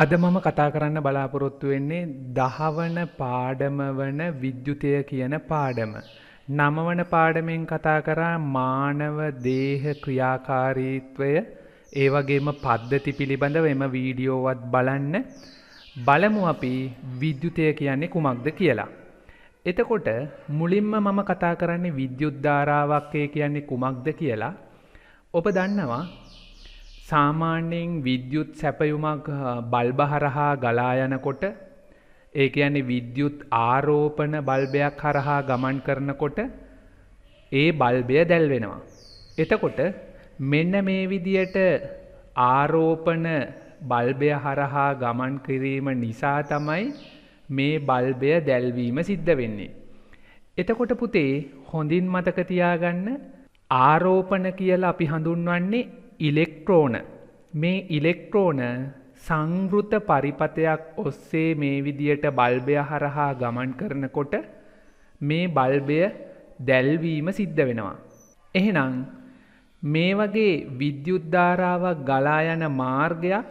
අද මම කතා කරන්න බලාපොරොත්තු වෙන්නේ දහවන පාඩම වන විද්‍යුතය කියන පාඩම. නමවන පාඩමෙන් කතා කරා මානව දේහ ක්‍රියාකාරීත්වය ඒ වගේම පද්ධති පිළිබඳව එම වීඩියෝවත් බලන්න බලමු අපි විද්‍යුතය කියන්නේ කුමක්ද කියලා. එතකොට මුලින්ම මම කතා කරන්නේ විද්‍යුද්ධාරාවක්කය කියන්නේ කුමක්ද කියලා. ඔබ දන්නවා සාමාන්‍යයෙන් විද්‍යුත් සැපයුමක් බල්බහරහා ගලායනකොට ඒක යන්නේ විද්‍යුත් ආරෝපන බල්බයක් හරහා ගමන් කරනකොට ඒ බල්බය දැල්වෙනවා. එතකොට මෙන්න මේ විදියට ආරෝපන බල්බය හරහා ගමන් කිරීම නිසා තමයි මේ බල්බය දැල්වීම සිද්ධ වෙන්නේ. එතකොට පුතේ හොඳින් මතක තියාගන්න ආරෝපන කියලා අපි හඳුන්වන්නේ ඉලෙක්ට්‍රෝන මේ ඉලෙක්ට්‍රෝන සංගෘත පරිපතයක් ඔස්සේ මේ විදියට බල්බය හරහා ගමන් කරනකොට මේ බල්බය දැල්වීම සිද්ධ වෙනවා. එහෙනම් මේ වගේ විද්‍යුද්ධාරාවක් ගලායන මාර්ගයක්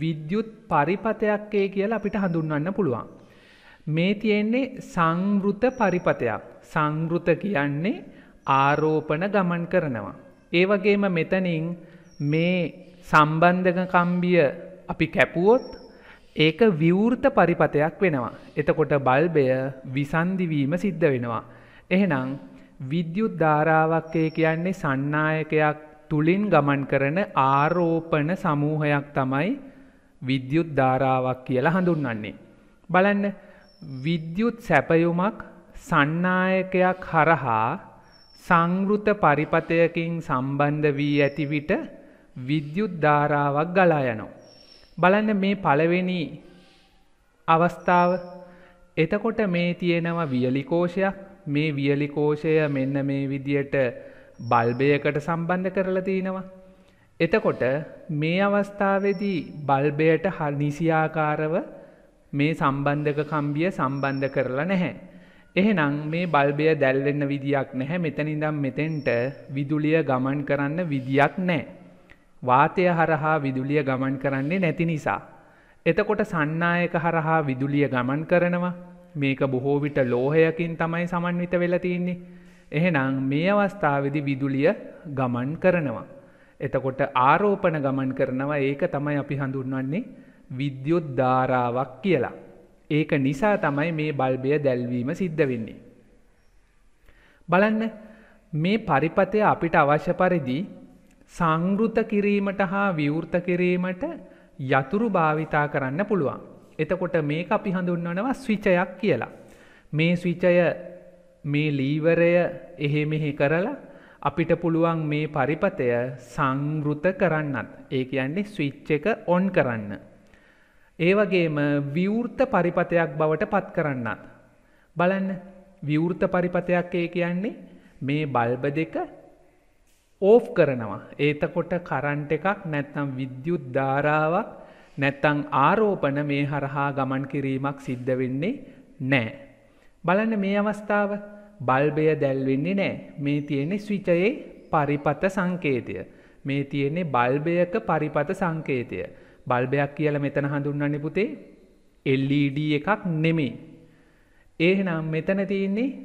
විද්‍යුත් පරිපතයක්කේ කියලා අපිට හඳුන්වන්න පුළුවන්. මේ තියෙන්නේ සංගෘත පරිපතයක් සංගෘත කියන්නේ ආරෝපන ගමන් කරනවා. ඒවගේම මෙතනින් මේ සම්බන්ධක කම්බිය අපි කැපුවොත් ඒක විවෘත පරිපතයක් වෙනවා. එතකොට බල්බය විසන්ධිවීම සිද්ධ වෙනවා. එහෙනම් විද්‍යුත් ධාරාවක්කය කියන්නේ සන්නායකයක් තුළින් ගමන් කරන ආරෝපන සමූහයක් තමයි විද්‍යුත් ධාරාවක් කියලා හඳුන්වන්නේ. බලන්න විද්‍යුත් සැපයුමක් සන්නායකයක් හරහා සංගෘත පරිපතයකින් සම්බන්ධ වී ඇතිවිට විද්‍යුත් ධාරාවක් ගලා යනවා. බලන්න මේ පළවෙනි අවස්ථාව එතකොට මේ තියෙනවා වියලිකෝෂයක් මේ වියලිකෝෂය මෙන්න මේ විදියට බල්බයකට සම්බන්ධ කරලා තියෙනවා. එතකොට මේ අවස්ථාවේදී බල්බයට හනිසියාකාරව මේ සම්බන්ධක කම්බිය සම්බන්ධ කරලා නැහැ. එහෙනම් මේ බල්බය දැල්වෙන්න විදියක් නැහැ මෙතනිදම් මෙතෙන්ට විදුලිය ගමන් කරන්න විදියක් නෑ. වාතය හරහා විදුලිය ගමන් කරන්නේ නැති නිසා. එතකොට සන්නායක හරහා විදුලිය ගමන් කරනවා මේක බොහෝ විට ලෝහයකින් තමයි සමන්විත වෙලා තියෙන්නේ. එහෙනම් මේ අවස්ථාවේදී විදුලිය ගමන් කරනවා. එතකොට ආරෝපණ ගමන් කරනවා ඒක තමයි අපි හඳුන්වන්නේ විද්‍යුත් ධාරාවක් කියලා. ඒක නිසා තමයි මේ බල්බය දැල්වීම සිද්ධ වෙන්නේ. බලන්න මේ පරිපතය අපිට අවශ්‍ය පරිදි සංගෘත කිරීමට හා විවෘත කිරීමට යතුරු භාවිතා කරන්න පුළුවන්. එතකොට මේ අපි හඳුන්වනවා ස්විචයක් කියලා. මේ ස්විචය මේ ලීවරය එහෙ මෙහෙ කරලා අපිට පුළුවන් මේ පරිපතය සංගෘත කරන්නත් ඒ කියන්නේ ස්විච් එක ඔන් කරන්න. ඒවගේම විවෘත පරිපතයක් බවට පත් කරන්නත්. බලන්න විවෘත පරිපතයක් ඒ කියන්නේ මේ බල්බ දෙක ඕෆ් කරනවා. ඒතකොට කරන්ට එකක් නැත්නම් විද්‍යුත් ධාරාවක් නැත්තං ආරෝපන මේ හරහා ගමන් කිරීමක් සිද්ධ වෙන්නේ නෑ. බලන්න මේ අවස්ථාව බල්බය දැල්වෙන්නේ නෑ මේ තියෙන්නේ ස්විචයේ පරිපත සංකේතය. මේ තියෙන්නේ බල්බයක පරිපත සංකේතය. බල්බයක් කියල මෙතන හඳුන්නන්න පුතේ එල්ඩ එකක් නෙමේ. ඒහනම් මෙතන තියන්නේ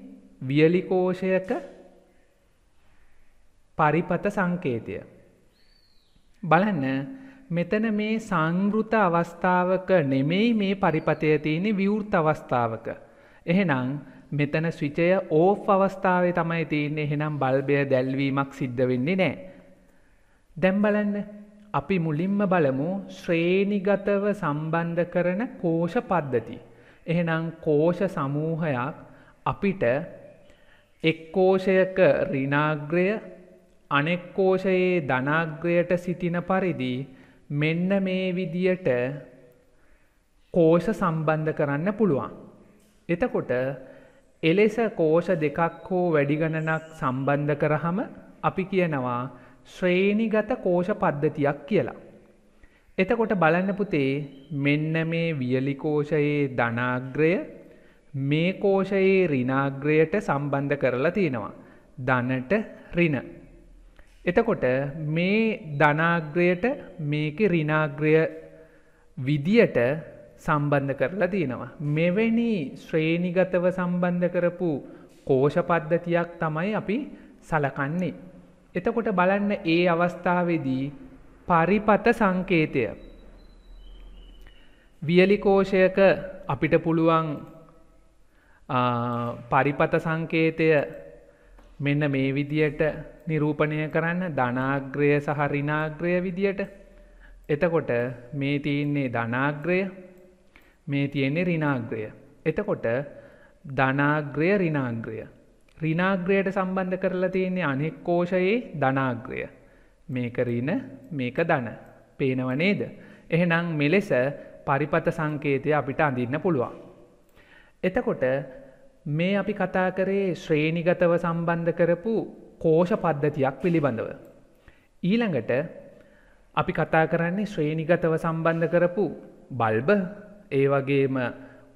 වියලිකෝෂයක පරිපත සංකේතය. බලන්න මෙතන මේ සංගෘත අවස්ථාවක නෙමෙයි මේ පරිපතය තියෙන විවෘත අවස්ථාවක. එහෙනම් මෙතන ස්විචය ඕෆ් අවස්ථාවේ තමයි තියන්නේ එහෙනම් බල්බය දැල්වීමක් සිද්ධ වෙන්නේ නෑ. දැම් බලන්න අපි මුලින්ම බලමු ශ්‍රේණිගතව සම්බන්ධ කරන කෝෂ පද්ධති. එහෙනම් කෝෂ සමූහයක් අපිට එක්කෝෂයක රිනාග්‍රය අනෙක්කෝෂයේ ධනාග්‍රයට සිටින පරිදි මෙන්න මේ විදියට කෝෂ සම්බන්ධ කරන්න පුළුවන්. එතකොට එලෙස කෝෂ දෙකක් හෝ වැඩිගණනක් සම්බන්ධ කරහම අපි කියනවා ශ්‍රේණිගත කෝෂ පද්ධතියක් කියලා. එතකොට බලන්න පුතේ මෙන්න මේ වියලිකෝෂයේ ධනාග්‍රය මේ කෝෂයේ රිනාග්‍රයට සම්බන්ධ කරලා තියෙනවා. ධනට රින. එතකොට මේ ධනාග්‍රයට මේක රිනාග්‍රය විදියට සම්බන්ධ කරලා තියෙනවා. මෙවැනි ශ්‍රේණිගතව සම්බන්ධ කරපු කෝෂපද්ධතියක් තමයි අපි සලකන්නේ. එතකොට බලන්න ඒ අවස්ථාවේදී පරිපත සංකේතය. වියලිකෝෂයක අපිට පුළුවන් පරිපත සංකේතය මෙන්න මේ විදියට නිරූපණය කරන්න ධනාග්‍රය සහ රිනාග්‍රය විදියට එතකොට මේ තියන්නේ ධනාග්‍රය මේ තියෙන්නේ රිනාග්‍රය එතකොට ධනාග්‍රය රිනාග්‍රය රිනාග්‍රයට සම්බන්ධ කරලා තියන්නේ අනෙක් කෝෂයේ ධනාග්‍රය මේක රින මේක ධන පේනවනේද එහෙනම් මෙලෙස පරිපත සංකේතය අපිට අඳන්න පුළුවන්. එතකොට මේ අපි කතා කරේ ශ්‍රේණිගතව සම්බන්ධ කරපු කෝෂ පද්ධතියක් පිළිබඳව. ඊළඟට අපි කතා කරන්නේ ශ්‍රේණිගතව සම්බන්ධ කරපු බල්බ ඒ වගේම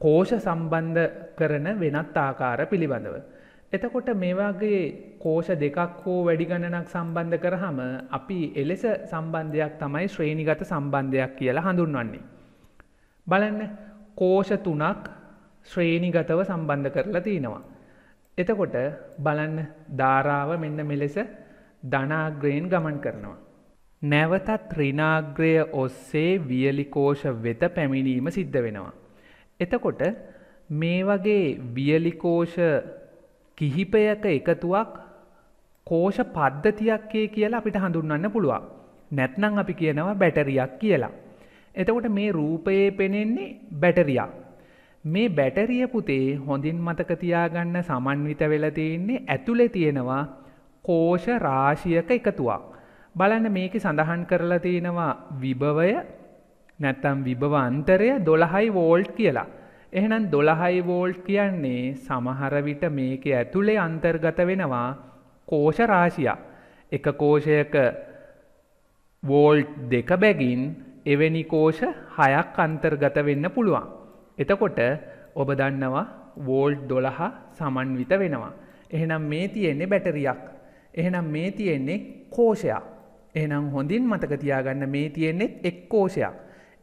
කෝෂ සම්බන්ධ කරන වෙනත් ආකාර පිළිබඳව. එතකොට මේවාගේ කෝෂ දෙකක් හෝ වැඩිගණනක් සම්බන්ධ කරහම අපි එලෙස සම්බන්ධයක් තමයි ශ්‍රේණිගත සම්බන්ධයක් කියලා හඳුන්වන්නේ. බලන්න කෝෂ තුනක් ශ්‍රේණිගතව සම්බන්ධ කරලා තියෙනවා. එතකොට බලන්න ධාරාව මෙන්න මෙලෙස ධනාග්‍රයෙන් ගමන් කරනවා. නැවතත් රිනාග්‍රය ඔස්සේ වියලිකෝෂ වෙත පැමිණීම සිද්ධ වෙනවා. එතකොට මේ වගේ වියලිකෝෂ කිහිපයක එකතුවක් කෝෂ පද්ධතියක්කේ කියලා අපිට හඳුන්න්න පුළුවන්. නැත්නම් අපි කියනවා බැටරියක් කියලා. එතකොට මේ රූපයේ පෙනෙන්නේ බැටරියක්. මේ බැටරිය පුතේ හොඳින් මතකතියාගන්න සමන්විත වෙලතියන්නේ ඇතුළෙ තියෙනවා කෝෂ රාශියක එකතුවක්. බලන්න මේක සඳහන් කරලා තියෙනවා විභවය නැත්තම් විභවන්තරය දොළහයි වෝල්ට් කියලා. එහෙනම් දොළහයි වෝල්ට් කියන්නේ සමහරවිට මේක ඇතුළේ අන්තර්ගත වෙනවා කෝෂරාශියක්. එක කෝෂයක වෝල්ට් දෙක බැගින් එවැනි කෝෂ හයක් අන්තර්ගත වෙන්න පුළුවන්. එතකොට ඔබ දන්නවා වෝල්ඩ් දොළහා සමන්විත වෙනවා. එහෙනම් මේ තියෙන්නේ බැටරියක්. එහෙනම් මේ තියෙන්නේ කෝෂයක්. එහෙනම් හොඳින් මතක තියාගන්න මේ තියෙන්නේෙත් එක් කෝෂයක්.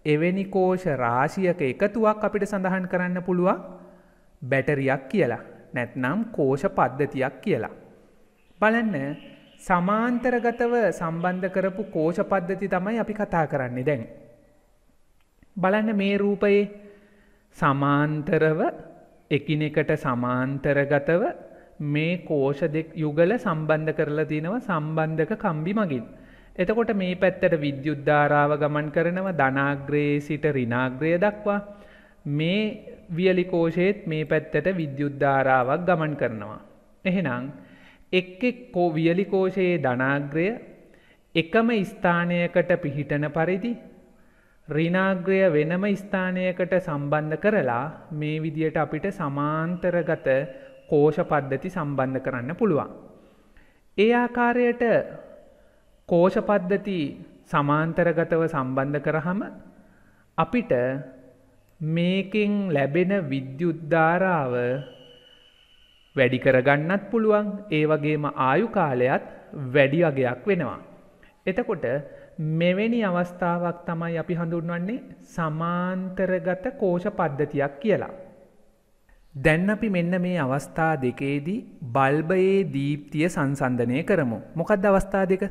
එවැනි කෝෂ රාශියක එකතුවක් අපිට සඳහන් කරන්න පුළුවන් බැටරියක් කියලා. නැත්නම් කෝෂ පද්ධතියක් කියලා. බලන්න සමාන්තරගතව සම්බන්ධ කරපු කෝෂ පද්ධති තමයි අපි කතා කරන්නේ දැන්. බලන්න මේ රූපයේ සමාන්තරව එකිනෙකට සමාන්තරගතව මේ කෝෂ දෙක් යුගල සම්බන්ධ කරලා තියෙනව සම්බන්ධක කම්බි මගින්. එතකොට මේ පැත්තට විද්‍යුද්ධාරාව ගමන් කරනව ධනාග්‍රයේ සිට රිනාග්‍රය දක්වා මේ වියලිකෝෂයේත් මේ පැත්තට විද්‍යුද්ධාරාවක් ගමන් කරනවා. එහෙනම් එක් එක්කෝ වියලිකෝෂයේ ධනාග්‍රය එකම ස්ථානයකට පිහිටන පරිදි රිනාග්‍රය වෙනම ස්ථානයකට සම්බන්ධ කරලා මේ විදියට අපිට සමාන්තරගත කෝෂ පද්ධති සම්බන්ධ කරන්න පුළුවන්. ඒ ආකාරයට කෝෂ පද්ධති සමාන්තරගතව සම්බන්ධ කරහම අපිට මේකෙන් ලැබෙන විද්‍යුද්ධාරාව වැඩි කරගන්නත් පුළුවන් ඒ වගේම ආයු කාලයත් වැඩි වගයක් වෙනවා. එතකොට මෙවැනි අවස්ථාවක් තමයි අපි හඳුන්වන්නේ සමාන්තරගත කෝෂ පද්ධතියක් කියලා. දැන් අපි මෙන්න මේ අවස්ථා දෙකේදී බල්බයේ දීප්තිය සංසන්ධනය කරමු. මොකක්ද අවස්ථා දෙක?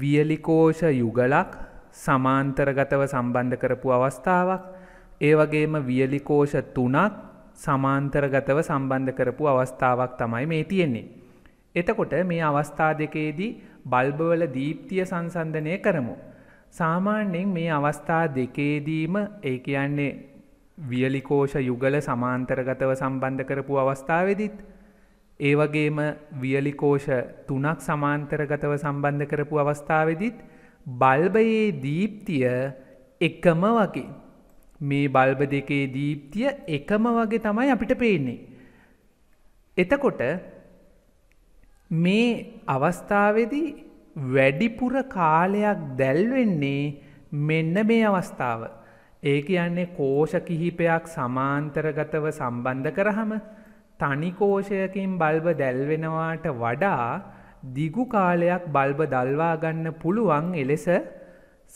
වියලිකෝෂ යුගලක් සමාන්තරගතව සම්බන්ධ කරපු අවස්ථාවක් ඒ වගේම වියලිකෝෂ තුනක් සමාන්තරගතව සම්බන්ධ කරපු අවස්ථාවක් තමයි මේ තියෙන්නේ. එතකොට මේ අවස්ථා දෙකේදී බල්බවල දීප්තිය සංසන්ධනය කරමු. සාමාන්‍යයෙන් මේ අවස්ථා දෙකේදීම ඒ කියන්නේ වියලිකෝෂ යුගල සමාන්තරගතව සම්බන්ධ කරපු අවස්ථාවේදීත් ඒ වගේම වියලිකෝෂ තුනක් සමාන්තරගතව සම්බන්ධ කරපු අවස්ථාවේදීත් බල්බයේ දීප්තිය එකම වගේ මේ බල්බ දෙකේ දීප්තිය එකම වගේ තමයි අපිට පේන්නේ. එතකොට මේ අවස්ථාවේදී වැඩිපුර කාලයක් දැල්වෙන්නේ මෙන්න මේ අවස්ථාව. ඒක යන්නේ කෝෂ කිහිපයක් සමාන්තරගතව සම්බන්ධ කරහම තනිකෝෂයකින් බල්බ දැල්වෙනවාට වඩා දිගු කාලයක් බල්බ දල්වාගන්න පුළුවන් එලෙස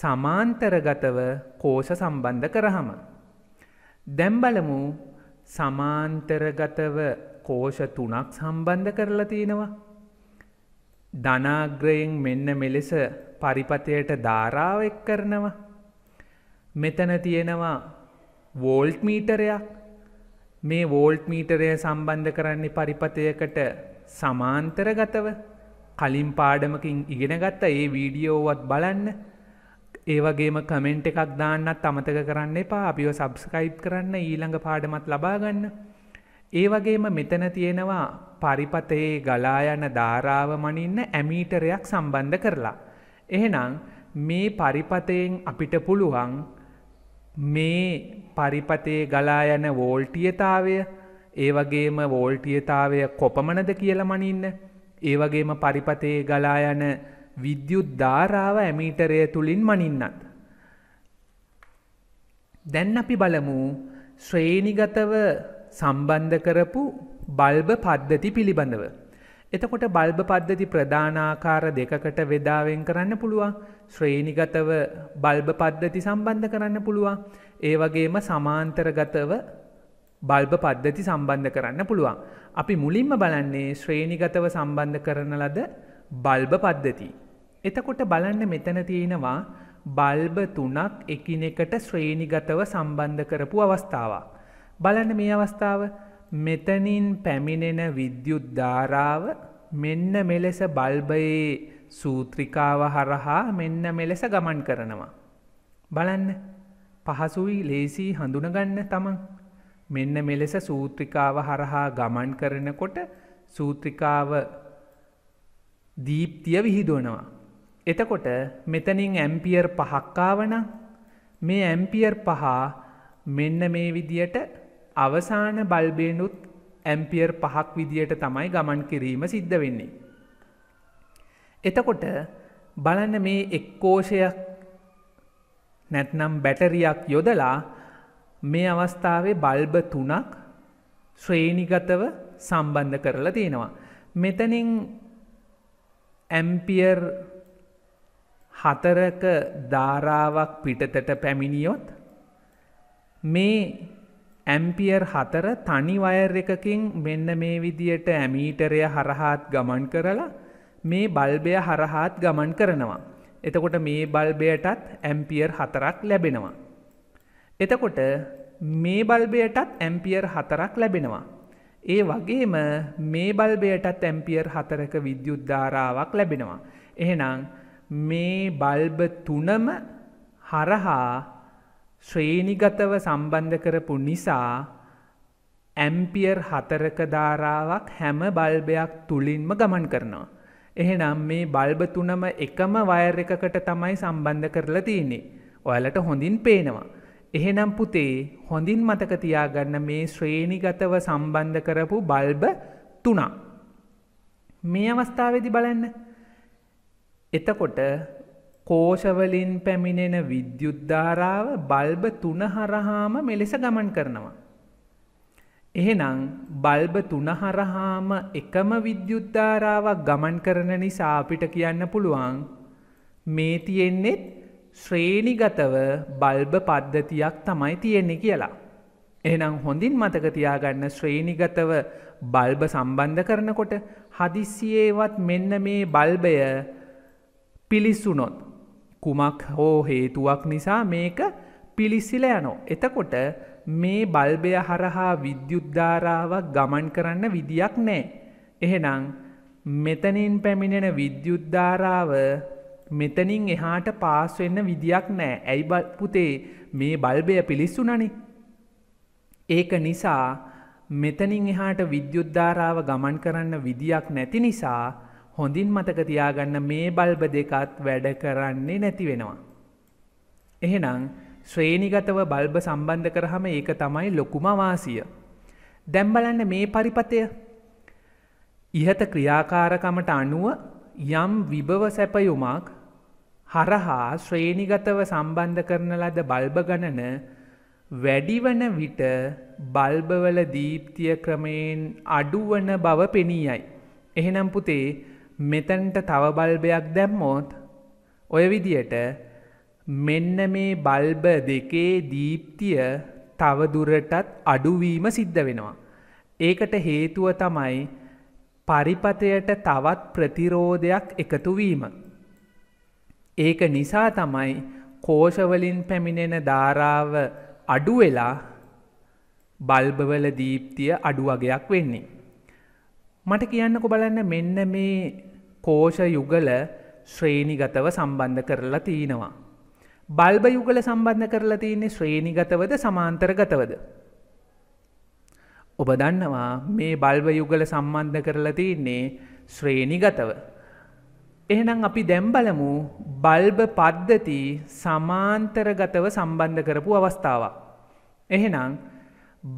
සමාන්තරගතව කෝෂ සම්බන්ධ කරහම. දැම්බලමු සමාන්තරගතව කෝෂ තුනක් සම්බන්ධ කරලා තියෙනවා. ධනාග්‍රයෙන් මෙන්න මෙලෙස පරිපතයට ධාරාව එක් කරනවා. මෙතන තියෙනවා වෝල්ට් මීටරයක් මේ වෝල්ට් මීටරය සම්බන්ධ කරන්නේ පරිපතයකට සමාන්තරගතව කලින් පාඩමකින් ඉගෙනගත්ත ඒ වීඩියෝවත් බලන්න ඒවගේම කමෙන්ට් එකක් දාන්නත් අමතක කරන්න එපා අපිෝ සබස්කයිප් කරන්න ඊළඟ පාඩමත් ලබාගන්න ඒ වගේම මෙතන තියෙනවා පරිපතයේ ගලායන ධාරාව මනින්න ඇමීටරයක් සම්බන්ධ කරලා. එහෙනම් මේ පරිපතයෙන් අපිට පුළුවන් මේ පරිපතයේ ගලායන වෝල්ටියතාවය ඒවගේම වෝල්ටියතාවය කොපමණද කියල මනින්න ඒවගේම පරිපතයේ ගලායන විද්‍යුත් ධාරාව ඇමීටරය තුළින් මනින්නත්. දැන් අපි බලමු ශ්‍රේණිගතව සම්බන්ධ කරපු බල්බ පද්ධති පිළිබඳව. එතකොට බල්බ පද්ධති ප්‍රධානාකාර දෙකකට වෙදාවෙන් කරන්න පුළුවන් ශ්‍රේණිගතව බල්බ පද්ධති සම්බන්ධ කරන්න පුළුවන් ඒ වගේම සමාන්තරගතව බල්බ පද්ධති සම්බන්ධ කරන්න පුළුවන්. අපි මුලින්ම බලන්නේ ශ්‍රේණිගතව සම්බන්ධ කරන ලද බල්බ පද්ධති. එතකොට බලන්න මෙතන තියෙනවා බල්බ තුනක් එකිනෙකට ශ්‍රේණිගතව සම්බන්ධ කරපු අවස්ථාවක්. බලන්න මේ අවස්ථාව මෙතනින් පැමිණෙන විද්‍යුත් ධාරාව මෙන්න මෙලෙස බල්බයේ සූත්‍රිකාව හරහා මෙන්න මෙලෙස ගමන් කරනවා. බලන්න පහසුයි ලේසි හඳුනගන්න තමන්. මෙන්න මෙලෙස සූත්‍රිකාව හරහා ගමන් කරනකොට සූත්‍රිකාව දීප්තිය විහිදුවනවා. එතකොට මෙතනින් ඇම්පියර් පහක්කාවනම් මේ ඇම්පියර් පහ මෙන්න මේ විදියට අවසාන බල්බේනුත් ඇම්පියර් පහක් විදියට තමයි ගමන් කිරීම සිද්ධ වෙන්නේ. එතකොට බලන්න මේ එක්කෝෂයක් නැත්නම් බැටරියක් යොදලා මේ අවස්ථාවේ බල්බ තුනක් ශ්‍රේණිගතව සම්බන්ධ කරලා තියෙනවා. මෙතනින් ඇම්පියර් හතරක ධාරාවක් පිටතට පැමිණියොත් මේ ඇම්පියර් හතර තනිවයර් එකකින් මෙන්න මේ විදියට ඇමීටරය හරහාත් ගමන් කරලා මේ බල්බය හරහාත් ගමන් කරනවා. එතකොට මේ බල්බයටත් ඇම්පියර් හතරක් ලැබෙනවා. එතකොට මේ බල්බයටත් ඇම්පියර් හතරක් ලැබෙනවා. ඒ වගේම මේ බල්බයටත් ඇම්පියර් හතරක විද්‍යුද්ධාරාවක් ලැබෙනවා. එහෙනම් මේ බල්බ තුනම හරහා ශ්‍රේණිගතව සම්බන්ධ කරපු නිසා ඇම්පියර් හතරක ධාරාවක් හැම බල්බයක් තුළින්ම ගමන් කරනවා. එහෙනම් මේ බල්බ තුනම එකම වයර් එකකට තමයි සම්බන්ධ කරලා තියෙන්නේ. ඔයාලට හොඳින් පේනවා. එහෙනම් පුතේ හොඳින් මතක තියාගන්න මේ ශ්‍රේණිගතව සම්බන්ධ කරපු බල්බ තුනක්. මේ අවස්ථාවේදි බලන්න. එතකොට කෝෂවලින් පැමිණෙන විද්‍යුද්ධාරාව බල්බ තුන හරහාම මෙලෙස ගමන් කරනවා. එහෙනම් බල්බ තුන හරහාම එකම විද්‍යුද්ධාරාවක් ගමන් කරන නිසා අපිට කියන්න පුළුවන් මේ තියෙන්නේෙත් ශ්‍රේණිගතව බල්බ පද්ධතියක් තමයි තියෙන්නේ කියලා. එහෙනම් හොඳින් මතක තියාගන්න ශ්‍රේණිගතව බල්බ සම්බන්ධ කරනකොට හදිස්සියේවත් මෙන්න මේ බල්බය පිලිස්සුනොත් කුමක් හෝ හේතුවක් නිසා මේක පිලිස්සිල යනෝ. එතකොට මේ බල්බය හරහා විද්‍යුද්ධාරාවක් ගමන් කරන්න විදියක් නෑ. එහෙනම් මෙතනින් පැමිණෙන විද්‍යුද්ධාරාව මෙතනින් එහාට පාස්වෙන්න විදියක් නෑ ඇයි පුතේ මේ බල්බය පිලිස්සුනනි. ඒක නිසා මෙතනින් එහාට විද්‍යුද්ධාරාව ගමන් කරන්න විදියක් නැති නිසා හොඳින් මතකතියාගන්න මේ බල්බ දෙකත් වැඩ කරන්නේ නැති වෙනවා. එහෙනම් ශ්‍රේණිගතව බල්බ සම්බන්ධ කරහම ඒක තමයි ලොකුම වාසිය. දැම්බලන්න මේ පරිපතය ඉහත ක්‍රියාකාරකමට අනුව යම් විභව සැපයුමක් හරහා ශ්‍රේණිගතව සම්බන්ධ කරන ලද බල්බ ගණන වැඩිවන විට බල්බවල දීප්තිය ක්‍රමයෙන් අඩුවන බව පෙනීයයි. එහෙනම් පුතේ මෙතැන්ට තව බල්බයක් දැම්මෝත් ඔය විදියට මෙන්න මේ බල්බ දෙකේ දීප්තිය තවදුරටත් අඩුවීම සිද්ධ වෙනවා. ඒකට හේතුව තමයි පරිපතයට තවත් ප්‍රතිරෝධයක් එකතුවීම. ඒක නිසා තමයි කෝෂවලින් පැමිණෙන ධාරාව අඩුවෙලා බල්බවල දීප්තිය අඩුවගයක් වෙන්නේ. මට කියන්නකො බලන්න මෙන්න මේ කෝෂ යුගල ශ්‍රේණිගතව සම්බන්ධ කරලා තියෙනවා. බල්බ යුගල සම්බන්ධ කරලා තියන්නේ ශ්‍රේණිගතවද සමාන්තරගතවද. ඔබ දන්නවා මේ බල්බ යුගල සම්බන්ධ කරලා තියන්නේ ශ්‍රේණිගතව. එහෙනම් අපි දැම්බලමු බල්බ පද්ධති සමාන්තරගතව සම්බන්ධ කරපු අවස්ථාවක්. එහෙනම්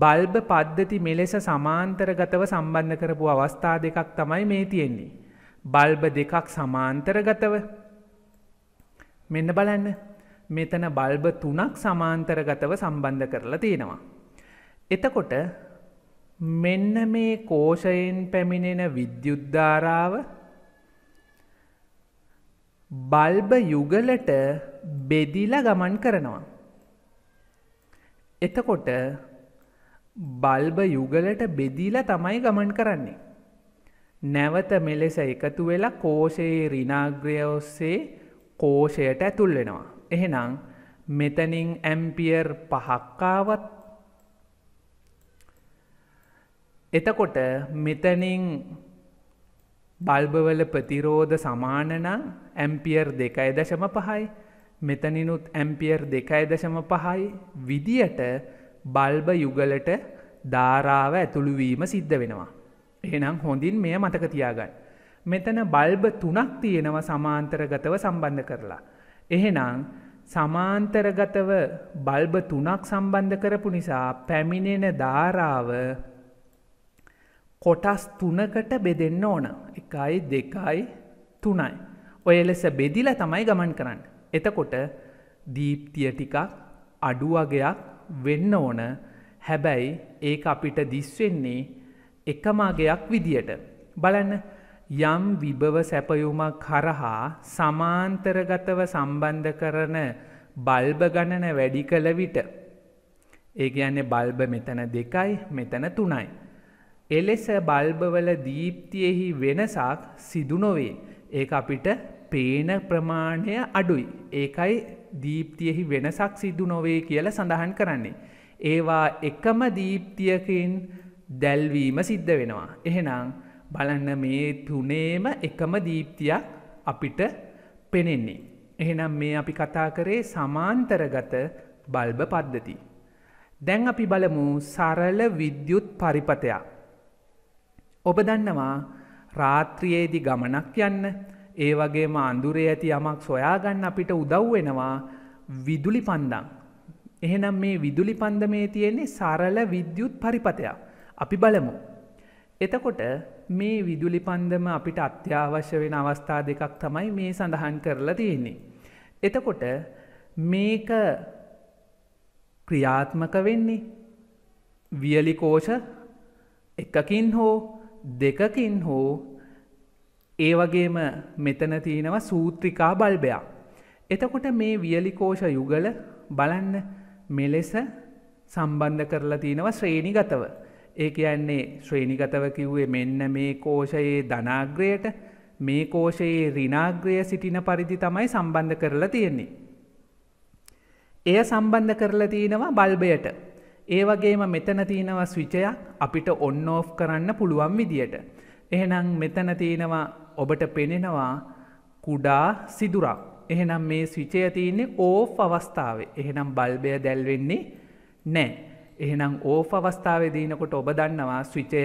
බල්බ පද්ධති මෙලෙස සමාන්තරගතව සම්බන්ධ කරපු අවස්ථා දෙකක් තමයි මේ තියෙන්නේ. බල්බ දෙකක් සමාන්තරගතව මෙන්න බලන්න මෙතන බල්බ තුනක් සමාන්තරගතව සම්බන්ධ කරලා තියෙනවා. එතකොට මෙන්න මේ කෝෂයෙන් පැමිණෙන විද්‍යුද්ධාරාව බල්බ යුගලට බෙදිල ගමන් කරනවා. එතකොට බල්බ යුගලට බෙදිල තමයි ගමන් කරන්නේ. නැවත මෙලෙස එකතු වෙලා කෝෂයේ රිනාග්‍රය ඔස්සේ කෝෂයට ඇතුල් වෙනවා. එහෙනම් මෙතනින් ඇම්පියර් පහක්කාවත් එතකොට මෙතනින් බල්බවල ප්‍රතිරෝධ සමානනම් ඇම්පියර් දෙකයි දශම පහයි මෙතනිනුත් ඇම්පියර් දෙකයි දශම පහයි විදියට බල්බ යුගලට ධාරාව ඇතුළුවීම සිද්ධ වෙනවා. එනම් හොඳින් මෙය මතක තියාගන්න. මෙතන බල්බ තුනක් තියෙනව සමාන්තරගතව සම්බන්ධ කරලා. එහෙනම් සමාන්තරගතව බල්බ තුනක් සම්බන්ධ කරපු නිසා පැමිණෙන ධාරාව කොටස් තුනකට බෙදෙන්න ඕන එකයි දෙකයි තුනයි. ඔය ලෙස බෙදිල තමයි ගමන් කරන්න. එතකොට දීප්තිය ටිකක් අඩුවගයක් වෙන්න ඕන හැබැයි ඒක අපිට දිස්වෙන්නේ එකමාගයක් විදියට. බලන්න යම් විභව සැපයුමක් හරහා සමාන්තරගතව සම්බන්ධ කරන බල්බ ගණන වැඩි කළ විට. ඒ කියන්නේ බල්බ මෙතන දෙකයි මෙතන තුනයි. එලෙස බල්බවල දීප්තියෙහි වෙනසක් සිදු නොවේ. ඒක අපිට පේන ප්‍රමාණය අඩුයි. ඒකයි දීප්තියෙහි වෙනසක් සිදු නොවේ කියල සඳහන් කරන්නේ. ඒවා එකම දීප්තියකින් දැල්වීම සිද්ධ වෙනවා. එහෙනම් බලන්න මේ තුනේම එකම දීප්තියක් අපිට පෙනෙන්නේ. එහෙනම් මේ අපි කතා කරේ සමාන්තරගත බල්බ පද්ධති. දැන් අපි බලමු සරල විද්‍යුත් පරිපතයක්. ඔබ දන්නවා රාත්‍රියේදි ගමනක් යන්න ඒ වගේම අඳුරේ ඇති යමක් සොයාගන්න අපිට උදව් වෙනවා විදුලි පන්දම්. එහෙනම් මේ විදුලි පන්දමේ තියෙන්නේ සරල විද්‍යුත් පරිපතයක්. අපි බලමු. එතකොට මේ විදුලි පන්දම අපිට අත්‍යවශ්‍ය වෙන අවස්ථා දෙකක් තමයි මේ සඳහන් කරලා තියෙන්නේ. එතකොට මේක ක්‍රියාත්මක වෙන්නේ වියලිකෝෂ එකකින් හෝ දෙකකින් හෝ ඒ වගේම මෙතන තියෙනවා සූත්‍රිකා බල්බයක්. එතකොට මේ වියලිකෝෂ යුගල බලන්න මෙලෙස සම්බන්ධ කරලා තියෙනවා ශ්‍රේණිගතව. ඒ කියන්නේ ශ්‍රේණිගතව කිව්වේ මෙන්න මේ කෝෂයේ ධනාග්‍රයට මේ කෝෂයේ රිනාග්‍රය සිටින පරිදි තමයි සම්බන්ධ කරලා තියෙන්නේ. එය සම්බන්ධ කරලා තියෙනවා බල්බයට. ඒ වගේම මෙතන තියෙනවා ස්විචයක් අපිට ඔන්න ඕෆ් කරන්න පුළුවන් විදියට. එහෙනම් මෙතන තියෙනවා ඔබට පෙනෙනවා කුඩා සිදුරක්. එහෙනම් මේ ස්විචය තියන්නේ ඕෆ් අවස්ථාවේ. එහෙනම් බල්බය දැල්වෙන්නේ නෑ. එහෙනම් ඕෆ අවස්ථාවදීනකොට ඔබ දන්නවා ස්විචය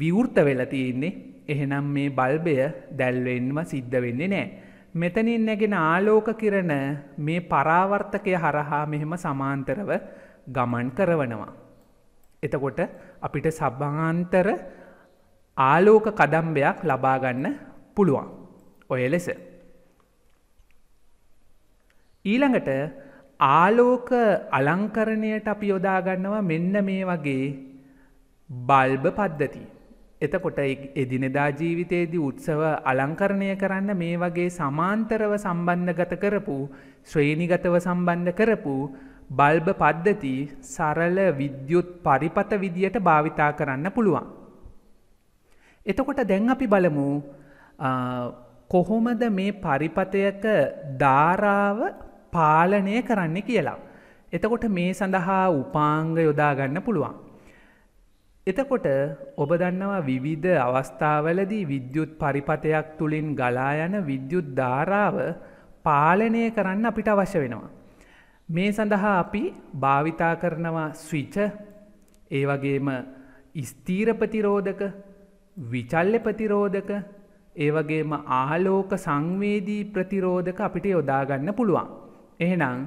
විවෘත වෙලා තියෙන්නේ එහෙනම් මේ බල්බය දැල්වෙන්ම සිද්ධ වෙන්නේ නෑ. මෙතනින් නැගෙන ආලෝක කිරණ මේ පරාවර්තකය හරහා මෙහෙම සමාන්තරව ගමන් කරවනවා. එතකොට අපිට සබභාන්තර ආලෝක කදම්බයක් ලබාගන්න පුළුවන්. ඔය ලෙස. ඊළඟට ආලෝක අලංකරණයට අපි යොදාගන්නවා මෙන්න මේ වගේ බල්බ පද්ධති. එතකොට එදිනෙදා ජීවිතයේදී උත්සව අලංකරණය කරන්න මේ වගේ සමාන්තරව සම්බන්ධගත කරපු ශ්‍රේණිගතව සම්බන්ධ කරපු බල්බ පද්ධති සරල විද්‍යුත් පරිපත විදියට භාවිතා කරන්න පුළුවන්. එතකොට දැන් අපි බලමු කොහොමද මේ පරිපතයක ධාරාව පාලනය කරන්න කියලා. එතකොට මේ සඳහා උපාංග යොදාගන්න පුළුවන්. එතකොට ඔබ දන්නවා විවිධ අවස්ථාවලදී විද්‍යුත් පරිපතයක් තුළින් ගලා යන විද්‍යුත් ධාරාව පාලනය කරන්න අපිට අවශ්‍ය වෙනවා. මේ සඳහා අපි භාවිතා කරනවා ස්විච ඒ වගේම ස්තීරපතිරෝධක විචල්්‍ය ප්‍රතිරෝධක ඒවගේම ආලෝක සංවේදී ප්‍රතිරෝධක අපිට යොදාගන්න පුළුවන්. එහෙනම්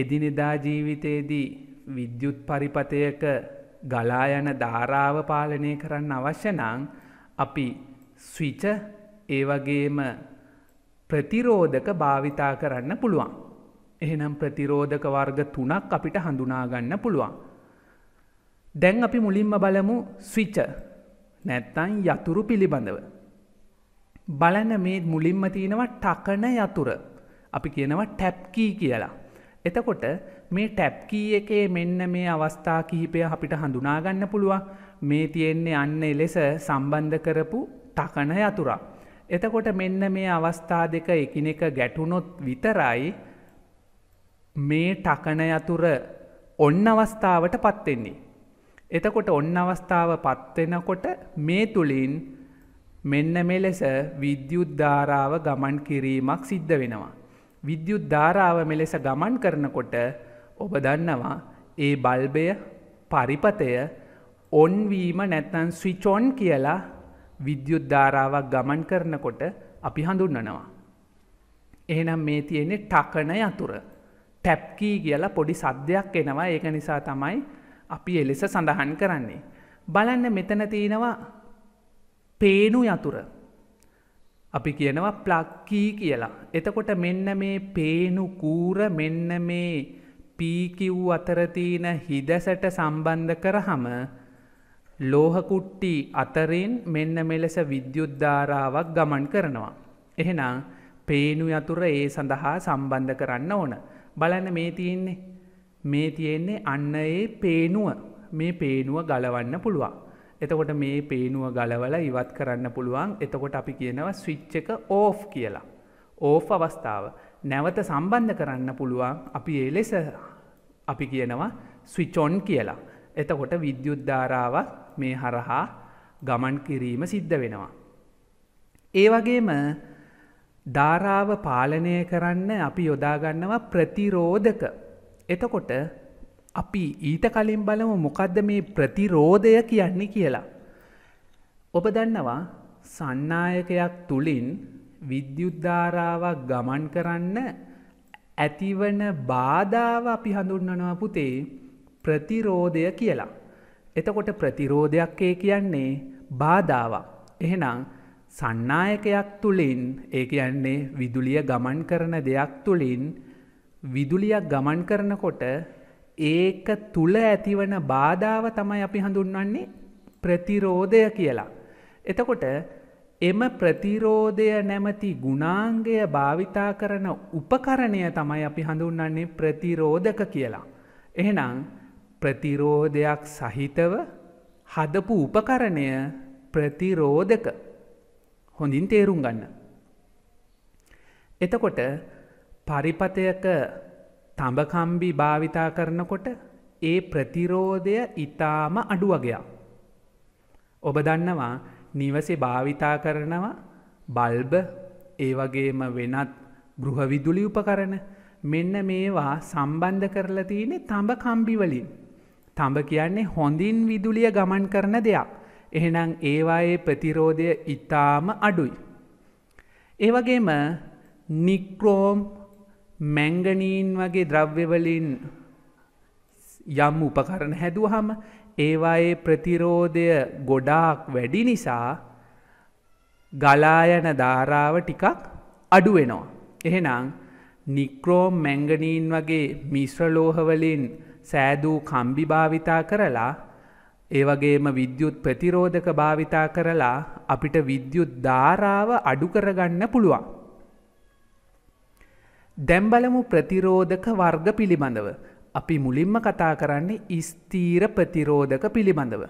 එදිනෙදා ජීවිතයේදී විද්‍යුත් පරිපතයක ගලා යන ධාරාව පාලනය කරන්න අවශ්‍යනං අපි ස්විච ඒවගේම ප්‍රතිරෝධක භාවිතා කරන්න පුළුවන්. එහෙනම් ප්‍රතිරෝධක වර්ග තුනක් අපිට හඳුනාගන්න පුළුවන්. දැන් අපි මුලින්ම බලමු ස්විච නැත්තන් යතුරු පිළිබඳව. බලන මේ මුලින්ම තියෙනවා ටකන යතුර අපි කියනවා ටැප්කී කියලා. එතකොට මේ ටැප්කී එකේ මෙන්න මේ අවස්ථා කිහිපය අපිට හඳුනාගන්න පුළුවන් මේ තියෙන්නේ අන්න එලෙස සම්බන්ධ කරපු තකන යතුරා. එතකොට මෙන්න මේ අවස්ථා දෙක එකිනෙක ගැටුනොත් විතරයි මේ ටකන යතුර ඔන්න අවස්ථාවට පත්වෙන්නේ. එතකොට ඔන්න අවස්ථාව පත්වෙනකොට මේ තුළින් මෙන්න මෙලෙස විද්‍යුද්ධාරාව ගමන් කිරීමක් සිද්ධ වෙනවා. විද්‍යුත් ධාරාව මෙලෙස ගමන් කරනකොට ඔබ දන්නවා ඒ බල්බය පරිපතය ඔන්වීම නැත්තන් ස්විචෝන් කියලා විද්‍යුත් ධාරාවක් ගමන් කරනකොට අපි හඳුන්නනවා. එහෙනම් මේ තියෙන්නේ ටකන යතුර. ටැප්කී කියලා පොඩි සද්‍යයක් එනවා ඒක නිසා තමයි අපි එලෙස සඳහන් කරන්නේ. බලන්න මෙතන තියෙනවා පේනු යතුර අපි කියනවා ප්ලක්කී කියලා. එතකොට මෙන්න මේ පේනු කූර මෙන්න මේ පීකිව් අතරතින හිදසට සම්බන්ධ කරහම ලෝහකුට්ටි අතරින් මෙන්න මෙලෙස විද්‍යුද්ධාරාවක් ගමන් කරනවා. එහෙනම් පේනු යතුර ඒ සඳහා සම්බන්ධ කරන්න ඕන. බලන්න මේ තියෙන්නේ. මේ තියෙන්නේ අන්න ඒ පේනුව මේ පේනුව ගලවන්න පුළුවන්. එතකොට මේ පේනුව ගලවල ඉවත් කරන්න පුළුවන් එතකොට අපි කියනවා ස්විච්ච එක ඕෆ් කියලා. ඕෆ් අවස්ථාව නැවත සම්බන්ධ කරන්න පුළුවන් අපි ඒ ලෙස අපි කියනවා ස්විචොන් කියලා. එතකොට විද්‍යුද්ධාරාව මේ හරහා ගමන් කිරීම සිද්ධ වෙනවා. ඒ වගේම ධාරාව පාලනය කරන්න අපි යොදාගන්නවා ප්‍රතිරෝධක. එතකොට අපි ඊට කලින් බලමු මොකක්ද මේ ප්‍රතිරෝධය කියන්නේ කියලා. ඔබ දන්නවා සන්නායකයක් තුළින් විද්‍යුද්ධාරාවක් ගමන් කරන්න ඇතිවන බාධාව අපි හඳුන්වනවා පුතේ ප්‍රතිරෝධය කියලා. එතකොට ප්‍රතිරෝධයක් ඒ කියන්නේ බාධාවක්. එහෙනම් සන්නායකයක් තුළින් ඒ කියන්නේ විදුලිය ගමන් කරන දෙයක් තුළින් විදුලියක් ගමන් කරනකොට ඒක තුළ ඇතිවන බාධාව තමයි අපි හඳුන්වන්නේ ප්‍රතිරෝධය කියලා. එතකොට එම ප්‍රතිරෝධය නැමති ගුණාංගය භාවිතා කරන උපකරණය තමයි අපි හඳුන්වන්නේ ප්‍රතිරෝධක කියලා. එහෙනම් ප්‍රතිරෝධයක් සහිතව හදපු උපකරණය ප්‍රතිරෝධක හොඳින් තේරුම් ගන්න. එතකොට පරිපතයක තඹකම්බි භාවිතා කරනකොට ඒ ප්‍රතිරෝධය ඉතාම අඩු වගයක්. ඔබ දන්නවා නිවසේ භාවිතා කරනවා බල්බ ඒ වගේම වෙනත් ගෘහවිදුලි උපකරන මෙන්න මේවා සම්බන්ධ කරලා තියෙන්නේ තඹ කම්බිවලින්. තඹ කියන්නේ හොඳින් විදුලිය ගමන් කරන දෙයක්. එහෙනම් ඒවායේ ප්‍රතිරෝධය ඉතාම අඩුයි. ඒ වගේම නික්‍රෝම් මැංගනීන් වගේ ද්‍රව්‍යවලින් යම් උපකරණ හැදුවහම ඒවායේ ප්‍රතිරෝධය ගොඩාක් වැඩි නිසා ගලායන ධාරාව ටිකක් අඩුවෙනවා. එහෙනම් නික්‍රෝම් මැංගනීන් වගේ මිශ්‍රලෝහවලින් සෑදූ කම්බි භාවිතා කරලා ඒවගේම විද්‍යුත් ප්‍රතිරෝධක භාවිතා කරලා අපිට විද්‍යුත් ධාරාව අඩුකරගන්න පුළුවන්. දැම්බලමු ප්‍රතිරෝධක වර්ග පිළිබඳව. අපි මුලින්ම කතා කරන්නේ ස්තීර ප්‍රතිරෝධක පිළිබඳව.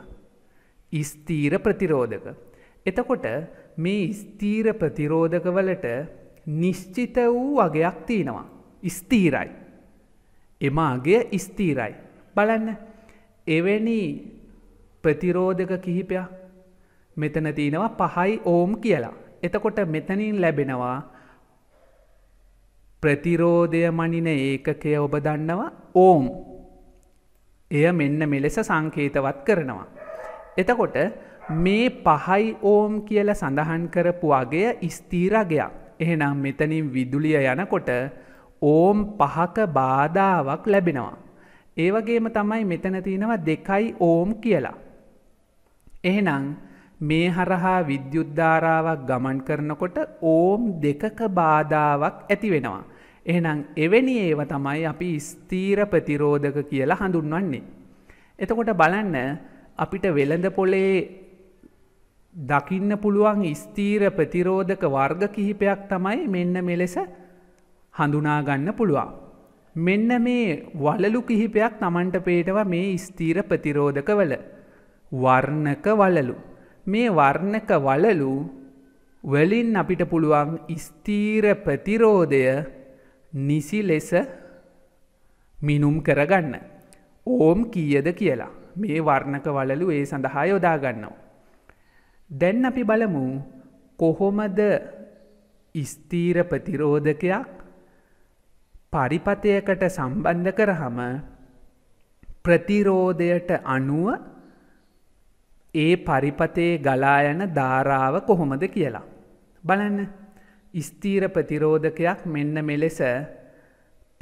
ස්තීර ප්‍රතිරෝධක. එතකොට මේ ස්තීර ප්‍රතිරෝධක වලට නිශ්චිත වූ වගයක් තියෙනවා. ස්තීරයි. එමාගේ ස්තීරයි. බලන්න එවැනි ප්‍රතිරෝධක කිහිපයක් මෙතන තියෙනවා පහයි ඕම් කියලා. එතකොට මෙතනින් ලැබෙනවා ප්‍රතිරෝධය මනින ඒකකය ඔබ දන්නවා ඕම්. එය මෙන්න මෙලෙස සංකේතවත් කරනවා. එතකොට මේ පහයි ඕම් කියල සඳහන් කරපු අගේ ස්තීරගයක්. එහෙනම් මෙතනින් විදුලිය යනකොට ඕම් පහක බාධාවක් ලැබෙනවා. ඒවගේම තමයි මෙතන තියෙනවා දෙකයි ඕම් කියලා. එහෙනම් මේ හරහා විද්‍යුද්ධාරාවක් ගමන් කරනකොට ඕම් දෙකක බාධාවක් ඇති වෙනවා. එහෙනම් එවැනි ඒව තමයි අපි ස්තීර ප්‍රතිරෝධක කියලා හඳුන්වන්නේ. එතකොට බලන්න අපිට වෙළඳ පොලේ දකින්න පුළුවන් ස්තීර ප්‍රතිරෝධක වර්ග කිහිපයක් තමයි මෙන්න මෙලෙස හඳුනාගන්න පුළුවන්. මෙන්න මේ වලලු කිහිපයක් තමන්ට පේටව මේ ස්තීර ප්‍රතිරෝධක වල. වර්ණක වලලු. මේ වර්ණක වලලු වලින් අපිට පුළුවන් ස්තීර ප්‍රතිරෝධය නිසි ලෙස මිනුම් කරගන්න. ඕම් කීයද කියලා මේ වර්ණක වලලු ඒ සඳහා යොදාගන්නවා. දැන් අපි බලමු කොහොමද ස්තීර ප්‍රතිරෝධකයක් පරිපතයකට සම්බන්ධ කරහම ප්‍රතිරෝධයට අනුව ඒ පරිපතයේ ගලා යන ධාරාව කොහොමද කියලා. බලන්න ස්තීර ප්‍රතිරෝධකයක් මෙන්න මෙලෙස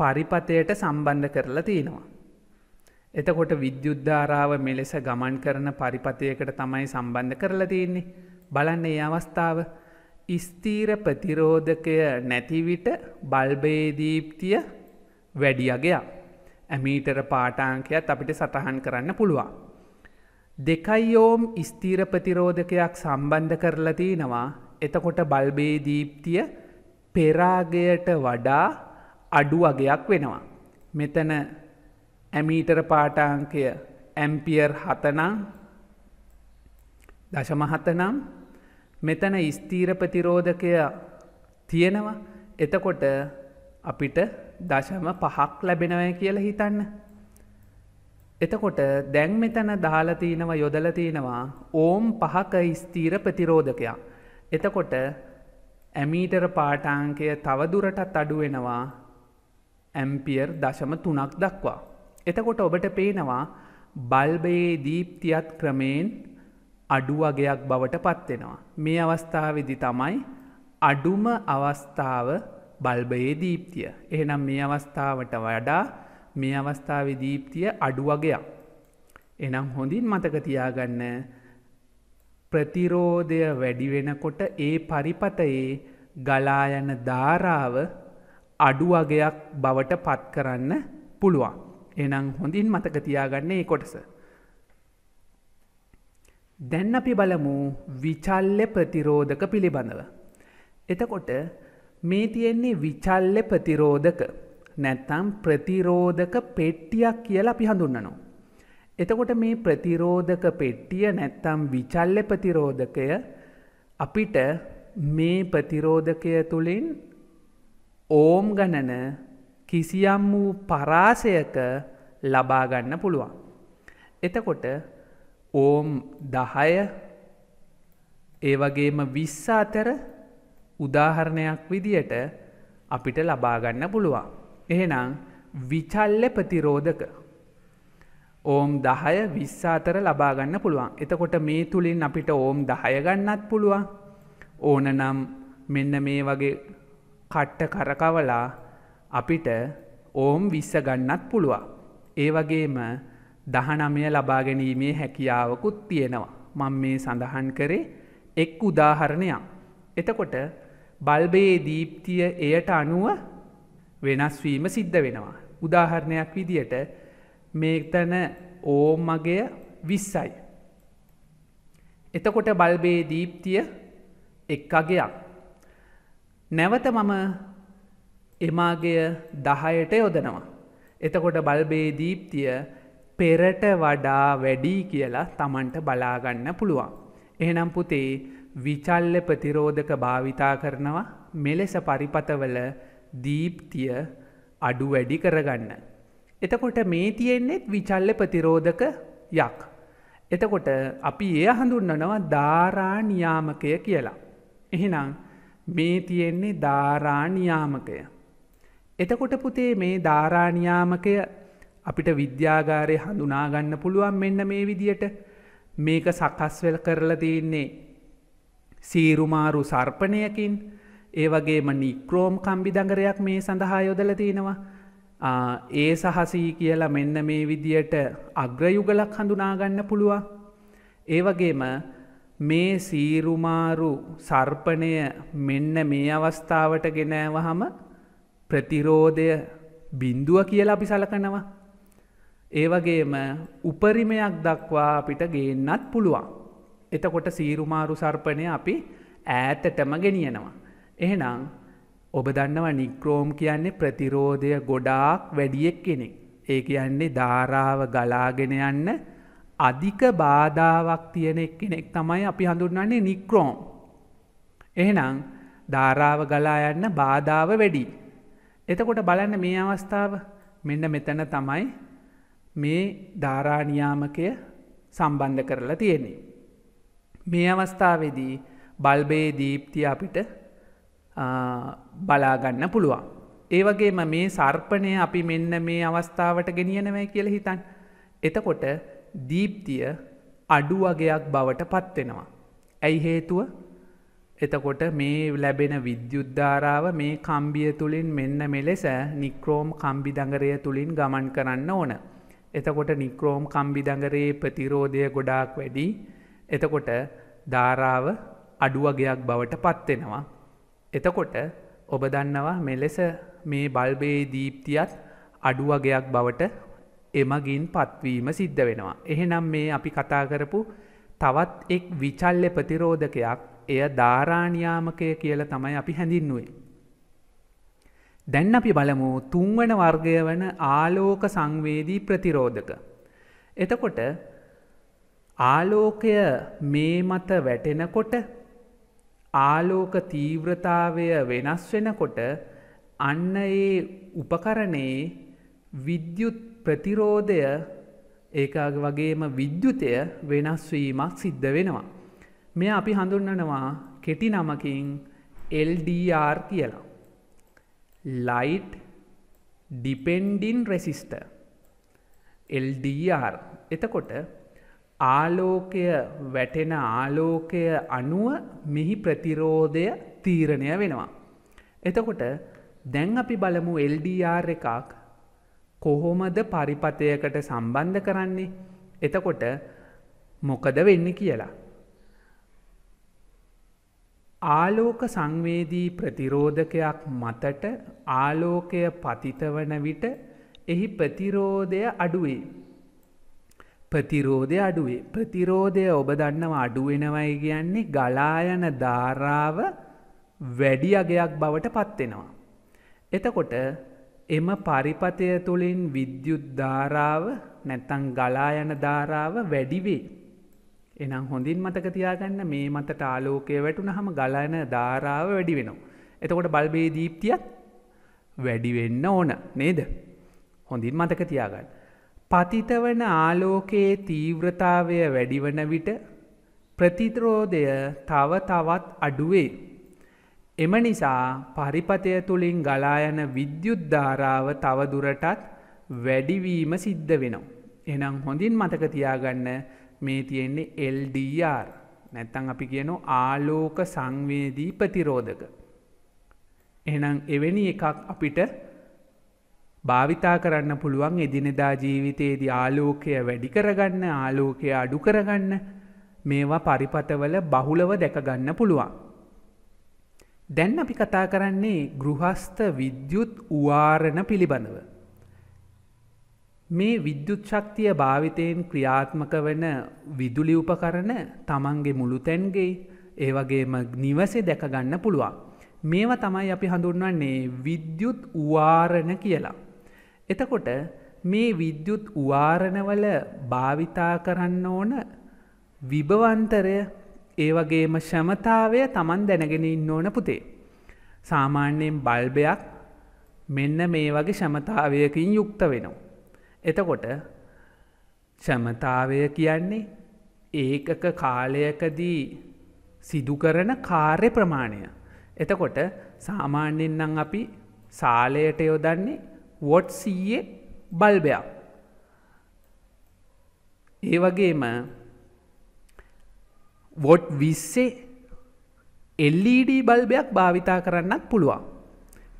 පරිපතයට සම්බන්ධ කරලා තියෙනවා. එතකොට විද්‍යුද්ධාරාව මෙලෙස ගමන් කරන පරිපතයකට තමයි සම්බන්ධ කරලා තියෙන්නේ බලන්න ඒ අවස්ථාව ස්තීර ප්‍රතිරෝධකය නැතිවිට බල්බේදීප්තිය වැඩියගයක් ඇමීටර පාටාංකයක් අපිට සටහන් කරන්න පුළුවන්. දෙකයියෝම් ස්තීර ප්‍රතිරෝධකයක් සම්බන්ධ කරලා තියෙනවා එතකොට බල්බේ දීප්තිය පෙරාගයට වඩා අඩු වගයක් වෙනවා. මෙතන ඇමීටර පාටාංකය ඇම්පියර් හතනම් දශමහතනම් මෙතන ස්තීරපතිරෝධකය තියෙනවා එතකොට අපිට දශම පහක් ලැබෙනවය කියලා හිතන්න. එතකොට දැන් මෙතන දාලතිනව යොදලතිනවා ඕම් පහක ස්තීර ප්‍රතිරෝධකයක්. එතකොට ඇමීටර පාටාංකය තවදුරටත් අඩුවෙනවා ඇම්පියර් දශම තුනක් දක්වා. එතකොට ඔබට පේනවා බල්බයේ දීප්තියත් ක්‍රමයෙන් අඩු වගයක් බවට පත්වෙනවා. මේ අවස්ථාවදි තමයි අඩුම අවස්ථාව බල්බයේ දීප්තිය. එහෙනම් මේ අවස්ථාවට වඩා මේ අවස්ථාව දීප්තිය අඩු වගයක්. එනම් හොඳින් මතකතියාගන්න ප්‍රතිරෝධය වැඩි වෙනකොට ඒ පරිපතයේ ගලායන ධාරාව අඩු වගයක් බවට පත් කරන්න පුළුවන්. එනම් හොඳින් මතක තියාගන්නේ ඒ කොටස. දැන් අපි බලමු විචල්ල ප්‍රතිරෝධක පිළිබඳව. එතකොට මේ තියෙන්නේ විචල්ල ප්‍රතිරෝධක නැත්තම් ප්‍රතිරෝධක පෙට්ටියක් කියලා අපි හඳුන්නනවා. එතකොට මේ ප්‍රතිරෝධක පෙට්ටිය නැත්තම් විචල්ල ප්‍රතිරෝධකය අපිට මේ ප්‍රතිරෝධකය තුළින් ඕම් ගණන කිසියම් වූ පරාසයක ලබාගන්න පුළුවන්. එතකොට ඕම් දහය ඒවගේම විස්ස අතර උදාහරණයක් විදියට අපිට ලබාගන්න පුළුවන්. එහෙනම් විචල්ල ප්‍රතිරෝධක ඕම් දහය විස්ස අතර ලබාගන්න පුළුවන්. එතකොට මේ තුළින් අපිට ඕම් දහයගන්නත් පුළුවන් ඕන නම් මෙන්න මේ වගේ කට්ට කරකවලා අපිට ඕම් විස්ස ගන්නත් පුළුවන්. ඒ වගේම දහනමය ලබාගැනීමේ හැකියාවකුත් තියෙනවා. මං මේ සඳහන් කරේ එක් උදාහරණයක්. එතකොට බල්බයේ දීප්තිය එයට අනුව වෙනස්වීම සිද්ධ වෙනවා. උදාහරණයක් විදියට මේතැන ඕමගය විස්සයි. එතකොට බල්බේ දීප්තිය එක් අගයක්. නැවත මම එමාගය දහයට යොදනවා. එතකොට බල්බේ දීප්තිය පෙරට වඩා වැඩී කියලා තමන්ට බලාගන්න පුළුවන්. එහනම් පුතේ විචල්ල ප්‍රතිරෝධක භාවිතා කරනවා මෙලෙස පරිපතවල දීප්තිය අඩු වැඩි කරගන්න. එතකොට මේ තියෙන්නේෙත් විචල්ල ප්‍රතිරෝධක යක්. එතකොට අපි ඒ හඳුන්නනවා ධාරානියාමකය කියලා. එහෙනම් මේ තියෙන්නේ ධාරානියාමකය. එතකොට පුතේ මේ ධාරානියාමකය අපිට විද්‍යාගාරය හඳුනාගන්න පුළුවන් මෙන්න මේ විදියට මේක සකස්වල් කරලා තියන්නේ. සීරුමාරු සර්පණයකින් ඒ වගේම නික්‍රෝම් කම්බිදඟරයක් මේ සඳහා යොදල තියෙනවා. ඒ සහසී කියලා මෙන්න මේ විදියට අග්‍රයුගලක් හඳුනාගන්න පුළුවන්. ඒවගේම මේ සීරුමාරු සර්පණය මෙන්න මේ අවස්ථාවට ගෙනෑවහම ප්‍රතිරෝධය බින්දුව කියලා අපි සලකනවා. ඒවගේම උපරිමයක් දක්වා අපිට ගේන්නත් පුළුවන්. එතකොට සීරුමාරු සර්පණය අපි ඈතටම ගෙනියනවා. එහෙනම් ඔබ දන්නවා නික්‍රෝම් කියන්නේ ප්‍රතිරෝධය ගොඩාක් වැඩියෙක් කෙනෙක්. ඒ කියන්නේ ධාරාව ගලාගෙන යන්න අධික බාධාවක් තියෙන කෙනෙක් තමයි අපි හඳුන්වන්නේ නික්‍රෝම්. එහෙනම් ධාරාව ගලා යන්න බාධාව වැඩි. එතකොට බලන්න මේ අවස්ථාව මෙන්න මෙතන තමයි මේ ධාරානියාමකය සම්බන්ධ කරලා තියෙන්නේ. මේ අවස්ථාවේදී බල්බයේ දීප්තිය අපිට බලාගන්න පුළුවන්. ඒවගේම මේ සර්පණය අපි මෙන්න මේ අවස්ථාවට ගෙනියනවයි කියල හිතන්. එතකොට දීප්තිය අඩු වගයක් බවට පත්වෙනවා. ඇයි හේතුව එතකොට මේ ලැබෙන විද්‍යුද්ධාරාව මේ කම්බිය තුළින් මෙන්න මෙලෙස නික්‍රෝම් කම්බිදඟරය තුළින් ගමන් කරන්න ඕන. එතකොට නික්‍රෝම් කම්බිදඟරයේ ප්‍රතිරෝධය ගොඩාක් වැඩි එතකොට ධාරාව අඩුවගයක් බවට පත්වෙනවා. එතකොට ඔබ දන්නවා මෙලෙස මේ බල්බයේ දීප්තියත් අඩුවගයක් බවට එමගින් පත්වීම සිද්ධ වෙනවා. එහෙනම් මේ අපි කතා කරපු තවත් එක් විචල්්‍ය ප්‍රතිරෝධකයක් එය ධාරාණයාමකය කියල තමයි අපි හැඳින්නුවේ. දැන් අපි බලමු තුන්වන වර්ගය වන ආලෝක සංවේදී ප්‍රතිරෝධක. එතකොට ආලෝකය මේ මත වැටෙනකොට ආලෝක තීව්‍රතාවය වෙනස් වෙනකොට අන්න ඒ උපකරණයේ විද්‍යුත් ප්‍රතිරෝධය ඒක වගේම විද්‍යුතය වෙනස්වීමක් සිද්ධ වෙනවා. මෙ අපි හඳුන්නනවා කෙටි නමකින් LDR කියලා. ලයිට් ඩිපෙන්ඩින් රෙසිස්ට LDR එතකොට ආලෝකය වැටෙන ආලෝකය අනුව මෙහි ප්‍රතිරෝධය තීරණය වෙනවා. එතකොට දැන් අපි බලමු LDR එකක් කොහොමද පරිපතයකට සම්බන්ධ කරන්නේ එතකොට මොකද වෙන්න කියලා. ආලෝක සංවේදී ප්‍රතිරෝධකයක් මතට ආලෝකය පතිත වන විට එහි ප්‍රතිරෝධය අඩුවේ ප්‍රතිරෝධය අඩුවේ. ප්‍රතිරෝධය ඔබ දන්නව අඩුවෙනවයි කියන්නේ ගලායන ධාරාව වැඩි අගයක් බවට පත්වෙනවා. එතකොට එම පරිපතය තුළින් විද්‍යුත් ධාරාව නැත්තං ගලායන ධාරාව වැඩිවේ. එනම් හොඳින් මතක තියාගන්න මේ මතට ආලෝකය වැටුන හම ගලයන ධාරාව වැඩි වෙනවා. එතකොට බල්බේ දීප්තියක් වැඩිවෙන්න ඕන නේද. හොඳින් මතක තියාගන්න. පතිතවන ආලෝකයේ තීව්‍රතාවය වැඩිවන විට ප්‍රතිත්‍රෝධය තව තවත් අඩුවේ. එම නිසා පරිපතය තුළින් ගලායන විද්‍යුද්ධාරාව තවදුරටත් වැඩිවීම සිද්ධ වෙනවා. එනම් හොඳින් මතකතියාගන්න මේ තියෙන්නේ LDR නැත්තං අපි කියනු ආලෝක සංවේදී ප්‍රතිරෝධක. එනම් එවැනි එකක් අපිට භාවිතා කරන්න පුළුවන් එදිනෙදා ජීවිතයේදී ආලෝකය වැඩි කරගන්න ආලෝකය අඩු කරගන්න මේවා පරිපතවල බහුලව දැකගන්න පුළුවන්. දැන් අපි කතා කරන්නේ ගෘහස්ත විද්‍යුත් උවාරණ පිළිබඳව. මේ විද්‍යුත් ශක්තිය භාවිතයෙන් ක්‍රියාත්මක වන විදුලි උපකරණ තමන්ගේ මුළුතැන්ගේ ඒ වගේම නිවසේ දැකගන්න පුළුවන්. මේවා තමයි අපි හඳුන්වන්නේ විද්‍යුත් උවාරණ කියලා. එතකොට මේ විද්‍යුත් උවාරණවල භාවිතා කරන්න ඕන විභවන්තරය ඒවගේම ශමතාවය තමන් දැනගෙන ඉන්න ඕන පුතේ. සාමාන්‍යයෙන් බල්බයක් මෙන්න මේ වගේ ශමතාවයකින් යුක්ත වෙනවා. එතකොට ශමතාවය කියන්නේ ඒකක කාලයකදී සිදුකරන කාර්ය ප්‍රමාණය. එතකොට සාමාන්‍යෙන් නම් අපි සාලයට යොදන්නේ වොට් සීයේ බල්බයක් ඒ වගේම වොට් විස්සේ එල්ලඩ බල්බයක් භාවිතා කරන්නත් පුළුවන්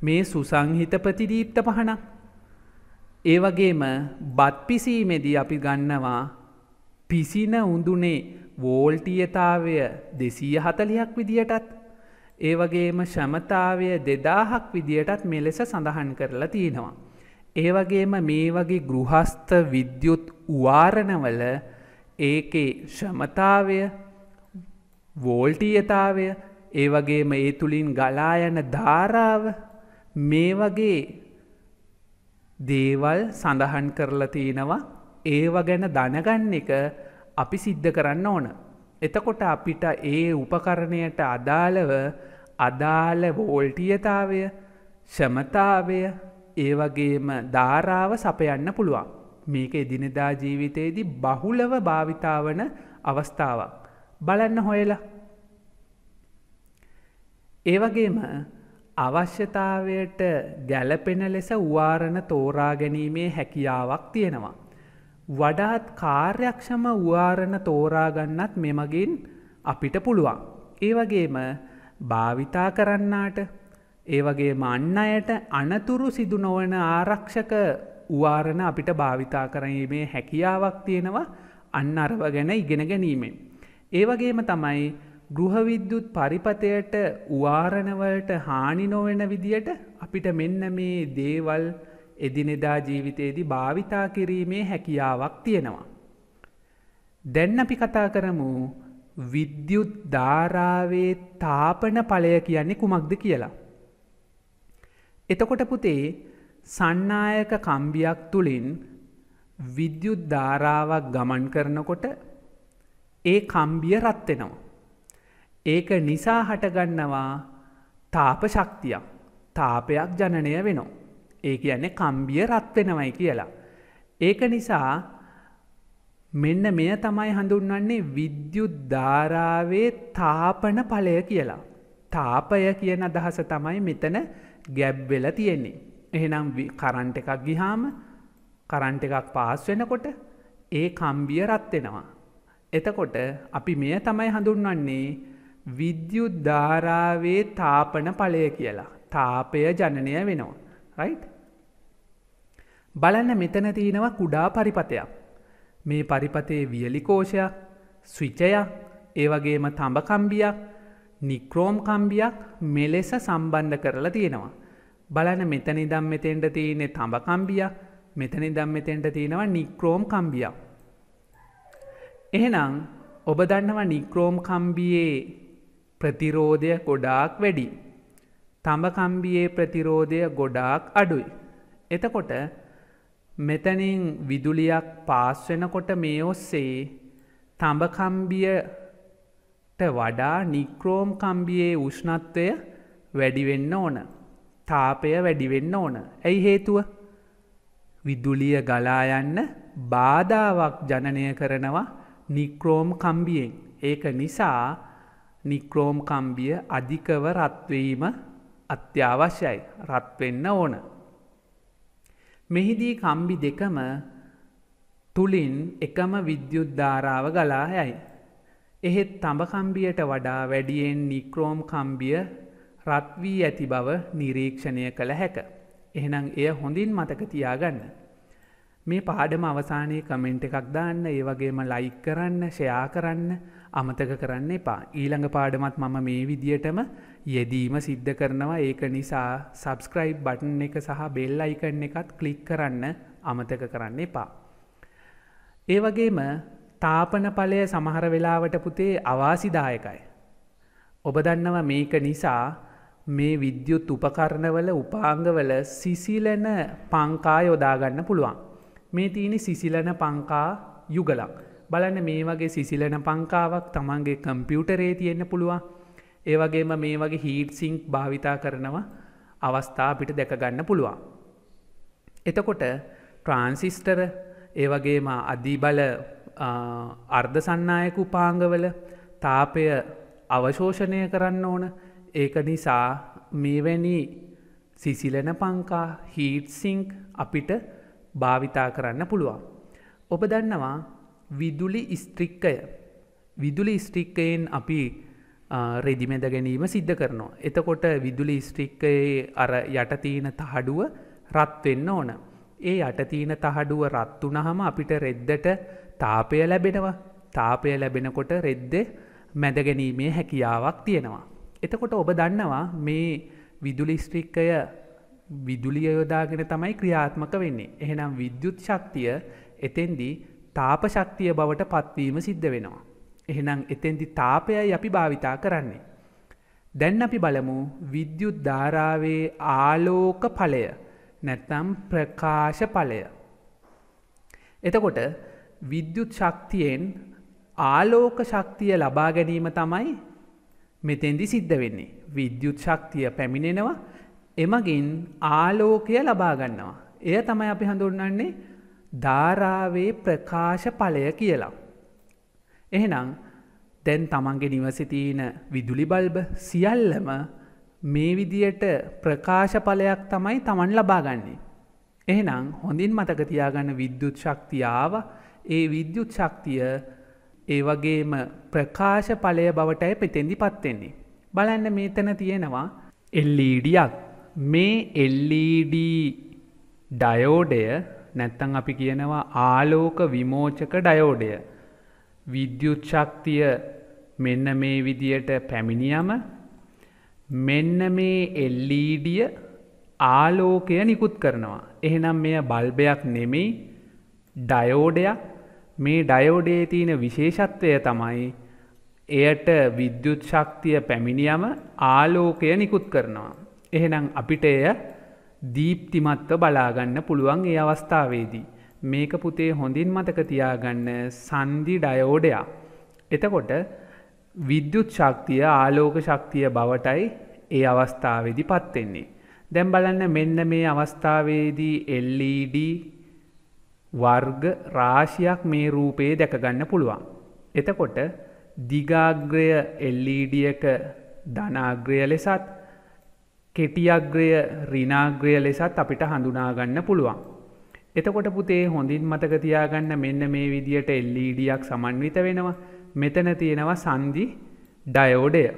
මේ සුසංහිත ප්‍රතිදීප්ත පහනක් ඒ වගේම බත් පිසීමේදී අපි ගන්නවා පිසින උඳුනේ වෝල්ටියතාවය දෙසීය හතලියක් විදියටත් ඒ වගේම ශමතාවය දෙදාහක් විදියටත් මෙලෙස සඳහන් කරලා තියෙනවා ඒ වගේම මේ වගේ ගෘහස්ත විද්‍යුත් වාරණවල ඒකේ ශ්‍රමතාවය වෝල්ටීයතාවය ඒ වගේම ඒ තුළින් ගලා යන ධාරාව මේ වගේ දේවල් සඳහන් කරලා තියෙනවා ඒව ගැන දනගන්න එක අපි සිද්ධ කරන්න ඕන. එතකොට අපිට ඒ උපකරණයට අදාළව අදාළ වෝල්ටියතාවය ශමතාවය ඒවගේම ධාරාව සපයන්න පුළුවන්. මේක එදිනෙදා ජීවිතයේදී බහුලව භාවිතාවන අවස්ථාවක්. බලන්න හොයලා. ඒවගේම අවශ්‍යතාවයට ගැලපෙන ලෙස වාරණ තෝරා ගැනීමේ හැකියාවක් තියෙනවා. වඩාත් කාර්යක්ෂම වාරණ තෝරාගන්නත් මෙමගින් අපිට පුළුවන්. ඒවගේම භාවිතා කරන්නාට ඒ වගේම අන්න අයට අනතුරු සිදු නොවන ආරක්ෂක උවාරණ අපිට භාවිතා කරීමේ හැකියාවක් තියෙනවා අන්න අරව ගැන ඉගෙන ගැනීමෙන්. ඒ වගේම තමයි ගෘහවිද්‍යුත් පරිපතයට උවාරණවලට හානි නොවෙන විදියට අපිට මෙන්න මේ දේවල් එදිනෙදා ජීවිතයේදි භාවිතා කිරීමේ හැකියාවක් තියෙනවා. දැන් අපි කතා කරමු විද්‍යුත් ධාරාවේ තාපන පලය කියන්නේ කුමක්ද කියලා. එතකොට පුතේ සන්නායක කම්බියක් තුළින් විද්‍යුත් ධාරාවක් ගමන් කරනකොට ඒ කම්බිය රත්වෙනවා. ඒක නිසා හටගන්නවා තාප ශක්තියක් තාපයක් ජනනය වෙනවා. ඒ කියන්නේ කම්බිය රත්වෙනවයි කියලා. ඒක නිසා මෙන්න මෙය තමයි හඳුන්වන්නේ විද්‍යුත් ධාරාවේ තාපන ඵලය කියලා. තාපය කියන අදහස තමයි මෙතන ගැබ්වෙල තියෙන්නේ. එහෙනම් කරන්ට එකක් ගිහාම කරන්ට එකක් පාස් වෙනකොට ඒ කම්බිය රත්වෙනවා. එතකොට අපි මෙය තමයි හඳුන්වන්නේ විද්‍යුත් ධාරාවේ තාපන පලය කියලා. තාපය ජනනය වෙනවා. රයිට්? බලන්න මෙතන තියෙනව කුඩා පරිපතයක්. මේ පරිපතේ වියලිකෝෂයක් ස්විචයක් ඒවගේම තඹකම්බියක් නික්‍රෝම් කම්බියක් මෙලෙස සම්බන්ධ කරලා තියෙනවා. බලන මෙතනි දම් මෙතෙන්ට තියනෙ තඹකම්බියක් මෙතනි දම් මෙතෙන්ට තියෙනවා නික්‍රෝම් කම්බියක්. එහෙනම් ඔබ දන්නවා නික්‍රෝම් කම්බියේ ප්‍රතිරෝධය ගොඩාක් වැඩි. තඹකම්බියේ ප්‍රතිරෝධය ගොඩාක් අඩුයි. එතකොට මෙතනින් විදුලියක් පාස් වෙනකොට මේ ඔස්සේ තඹකම්බිය වඩා නික්‍රෝම් කම්බියේ උෂ්ණත්වය වැඩිවෙන්න ඕන. තාපය වැඩිවෙන්න ඕන. ඇයි හේතුව? විදුලිය ගලා යන්න බාධාවක් ජනනය කරනවා නික්‍රෝම් කම්බියෙන්. ඒක නිසා නික්‍රෝම් කම්බිය අධිකව රත්වීම අත්‍යවශ්‍යයි. රත්වෙන්න ඕන. මෙහිදී කම්බි දෙකම තුලින් එකම විද්‍යුද්ධාරාව ගලා යයි. එහෙත් තඹකම්බියට වඩා වැඩියෙන් නික්‍රෝම් කම්බිය රත්වී ඇති බව නිරීක්ෂණය කළ හැක. එහෙනම් එය හොඳින් මතක තියාගන්න. මේ පාඩම අවසානයේ කමෙන්ට් එකක් දාන්න ඒ වගේම ලයික් කරන්න ෂයා කරන්න අමතක කරන්න එපා. ඊළඟ පාඩමත් මම මේ විදියටම යෙදීම සිද්ධ කරනවා ඒක නිසා සබස්ක්‍රයිබ් බටන් එක සහ බෙල් අයිකන්න එකත් කලික් කරන්න අමතක කරන්න එපා. ඒ වගේම තාපන ඵලය සමහර වෙලාවට පුතේ අවාසිදායකයි. ඔබ දන්නවා මේක නිසා මේ විද්‍යුත් උපකරණවල උපාංගවල සිසිලන පංකා යොදාගන්න පුළුවන්. මේ තියෙන සිසිලන පංකා යුගලක්. බලන්න මේ වගේ සිසිලන පංකාවක් තමන්ගේ කම්පියුටරේ තියෙන්න්න පුළුවන්. ඒවගේම මේ වගේ හීට් සිංක් භාවිතා කරනවා අවස්ථා පිට දැකගන්න පුළුවන්. එතකොට ට්‍රාන්සිිස්ටර ඒවගේම අධීබල අර්ධ සන්නායක උපාංගවල තාපය අවශෝෂණය කරන්න ඕන ඒක නිසා මේවැනි සිසිලන පංකා හීට්සිංක් අපිට භාවිතා කරන්න පුළුවන්. ඔබ දන්නවා විදුලි ස්ත්‍රික්කය විදුලි ස්ට්‍රික්කයෙන් අපි රෙදිමෙද ගැනීම සිද්ධ කරනවා. එතකොට විදුලි ස්ට්‍රික්කයේ අර යටතියන තහඩුව රත්වෙන්න ඕන. ඒ යටතියන තහඩුව රත්තුනහම අපිට රෙද්දට තාපය ලැබෙනවා තාපය ලැබෙනකොට රෙද්ද මැදගැනීමේ හැකියාවක් තියෙනවා. එතකොට ඔබ දන්නවා මේ විදුලිස්ට්‍රික්කය විදුලිය යොදාගෙන තමයි ක්‍රියාත්මක වෙන්නේ. එහෙනම් විද්‍යුත් ශක්තිය එතෙන්දී තාප ශක්තිය බවට පත්වීම සිද්ධ වෙනවා. එහෙනම් එතෙන්දි තාපයයි අපි භාවිතා කරන්නේ. දැන් අපි බලමු විද්‍යුත් ධාරාවේ ආලෝක ඵලය නැත්නම් ප්‍රකාශ ඵලය. එතකොට විද්‍යුත් ශක්තියෙන් ආලෝක ශක්තිය ලබා ගැනීම තමයි මෙතෙන්දි සිද්ධ වෙන්නේ. විද්‍යුත් ශක්තිය පැමිණෙනවා එමගින් ආලෝකය ලබාගන්නවා. එය තමයි අපි හඳුන්නන්නේ ධාරාවේ ප්‍රකාශ පලය කියලා. එහෙනම් දැන් තමන්ගේ නිවසිතීන විදුලි බල්බ සියල්ලම මේ විදියට ප්‍රකාශ පලයක් තමයි තමන් ලබාගන්නේ. එහෙනම් හොඳින් මතකතියාගන්න විද්‍යුත් ශක්තියාව ඒ විද්‍යුත් ශක්තිය ඒ වගේම ප්‍රකාශ පලය බවටයි පෙතෙන්දි පත්වෙෙන්නේ. බලන්න මේතන තියෙනවා එල්ලඩියක් මේ එල්ලඩ ඩයෝඩය නැත්තං අපි කියනවා ආලෝක විමෝචක ඩයෝඩය. විද්‍යුත් ශක්තිය මෙන්න මේ විදියට පැමිණියම මෙන්න මේ එල්ලීඩිය ආලෝකය නිකුත් කරනවා. එහෙනම් මෙය බල්බයක් නෙමෙයි ඩයෝඩයක් මේ ඩයෝඩේ තියෙන විශේෂත්වය තමයි එයට විද්‍යුත් ශක්තිය පැමිණියම ආලෝකය නිකුත් කරනවා. එහෙනම් අපිට එය දීප්තිමත්ව බලාගන්න පුළුවන් ඒ අවස්ථාවේදී. මේක පුතේ හොඳින් මතක තියාගන්න සන්දි ඩයෝඩයා. එතකොට විද්‍යුත් ශක්තිය ආලෝක ශක්තිය බවටයි ඒ අවස්ථාවේදි පත්වෙන්නේ. දැම් බලන්න මෙන්න මේ අවස්ථාවේදී LED වර්ග රාශියක් මේ රූපයේ දැකගන්න පුළුවන්. එතකොට දිගාග්‍රය LED එක ධනාග්‍රය ලෙසත් කෙටියග්‍රය රිනාග්‍රය ලෙසත් අපිට හඳුනාගන්න පුළුවන්. එතකොට පුතේ හොඳින් මතක තියාගන්න මෙන්න මේ විදියට LED ක් සමන්විත වෙනවා. මෙතන තියෙනවා සංදි ඩයෝඩය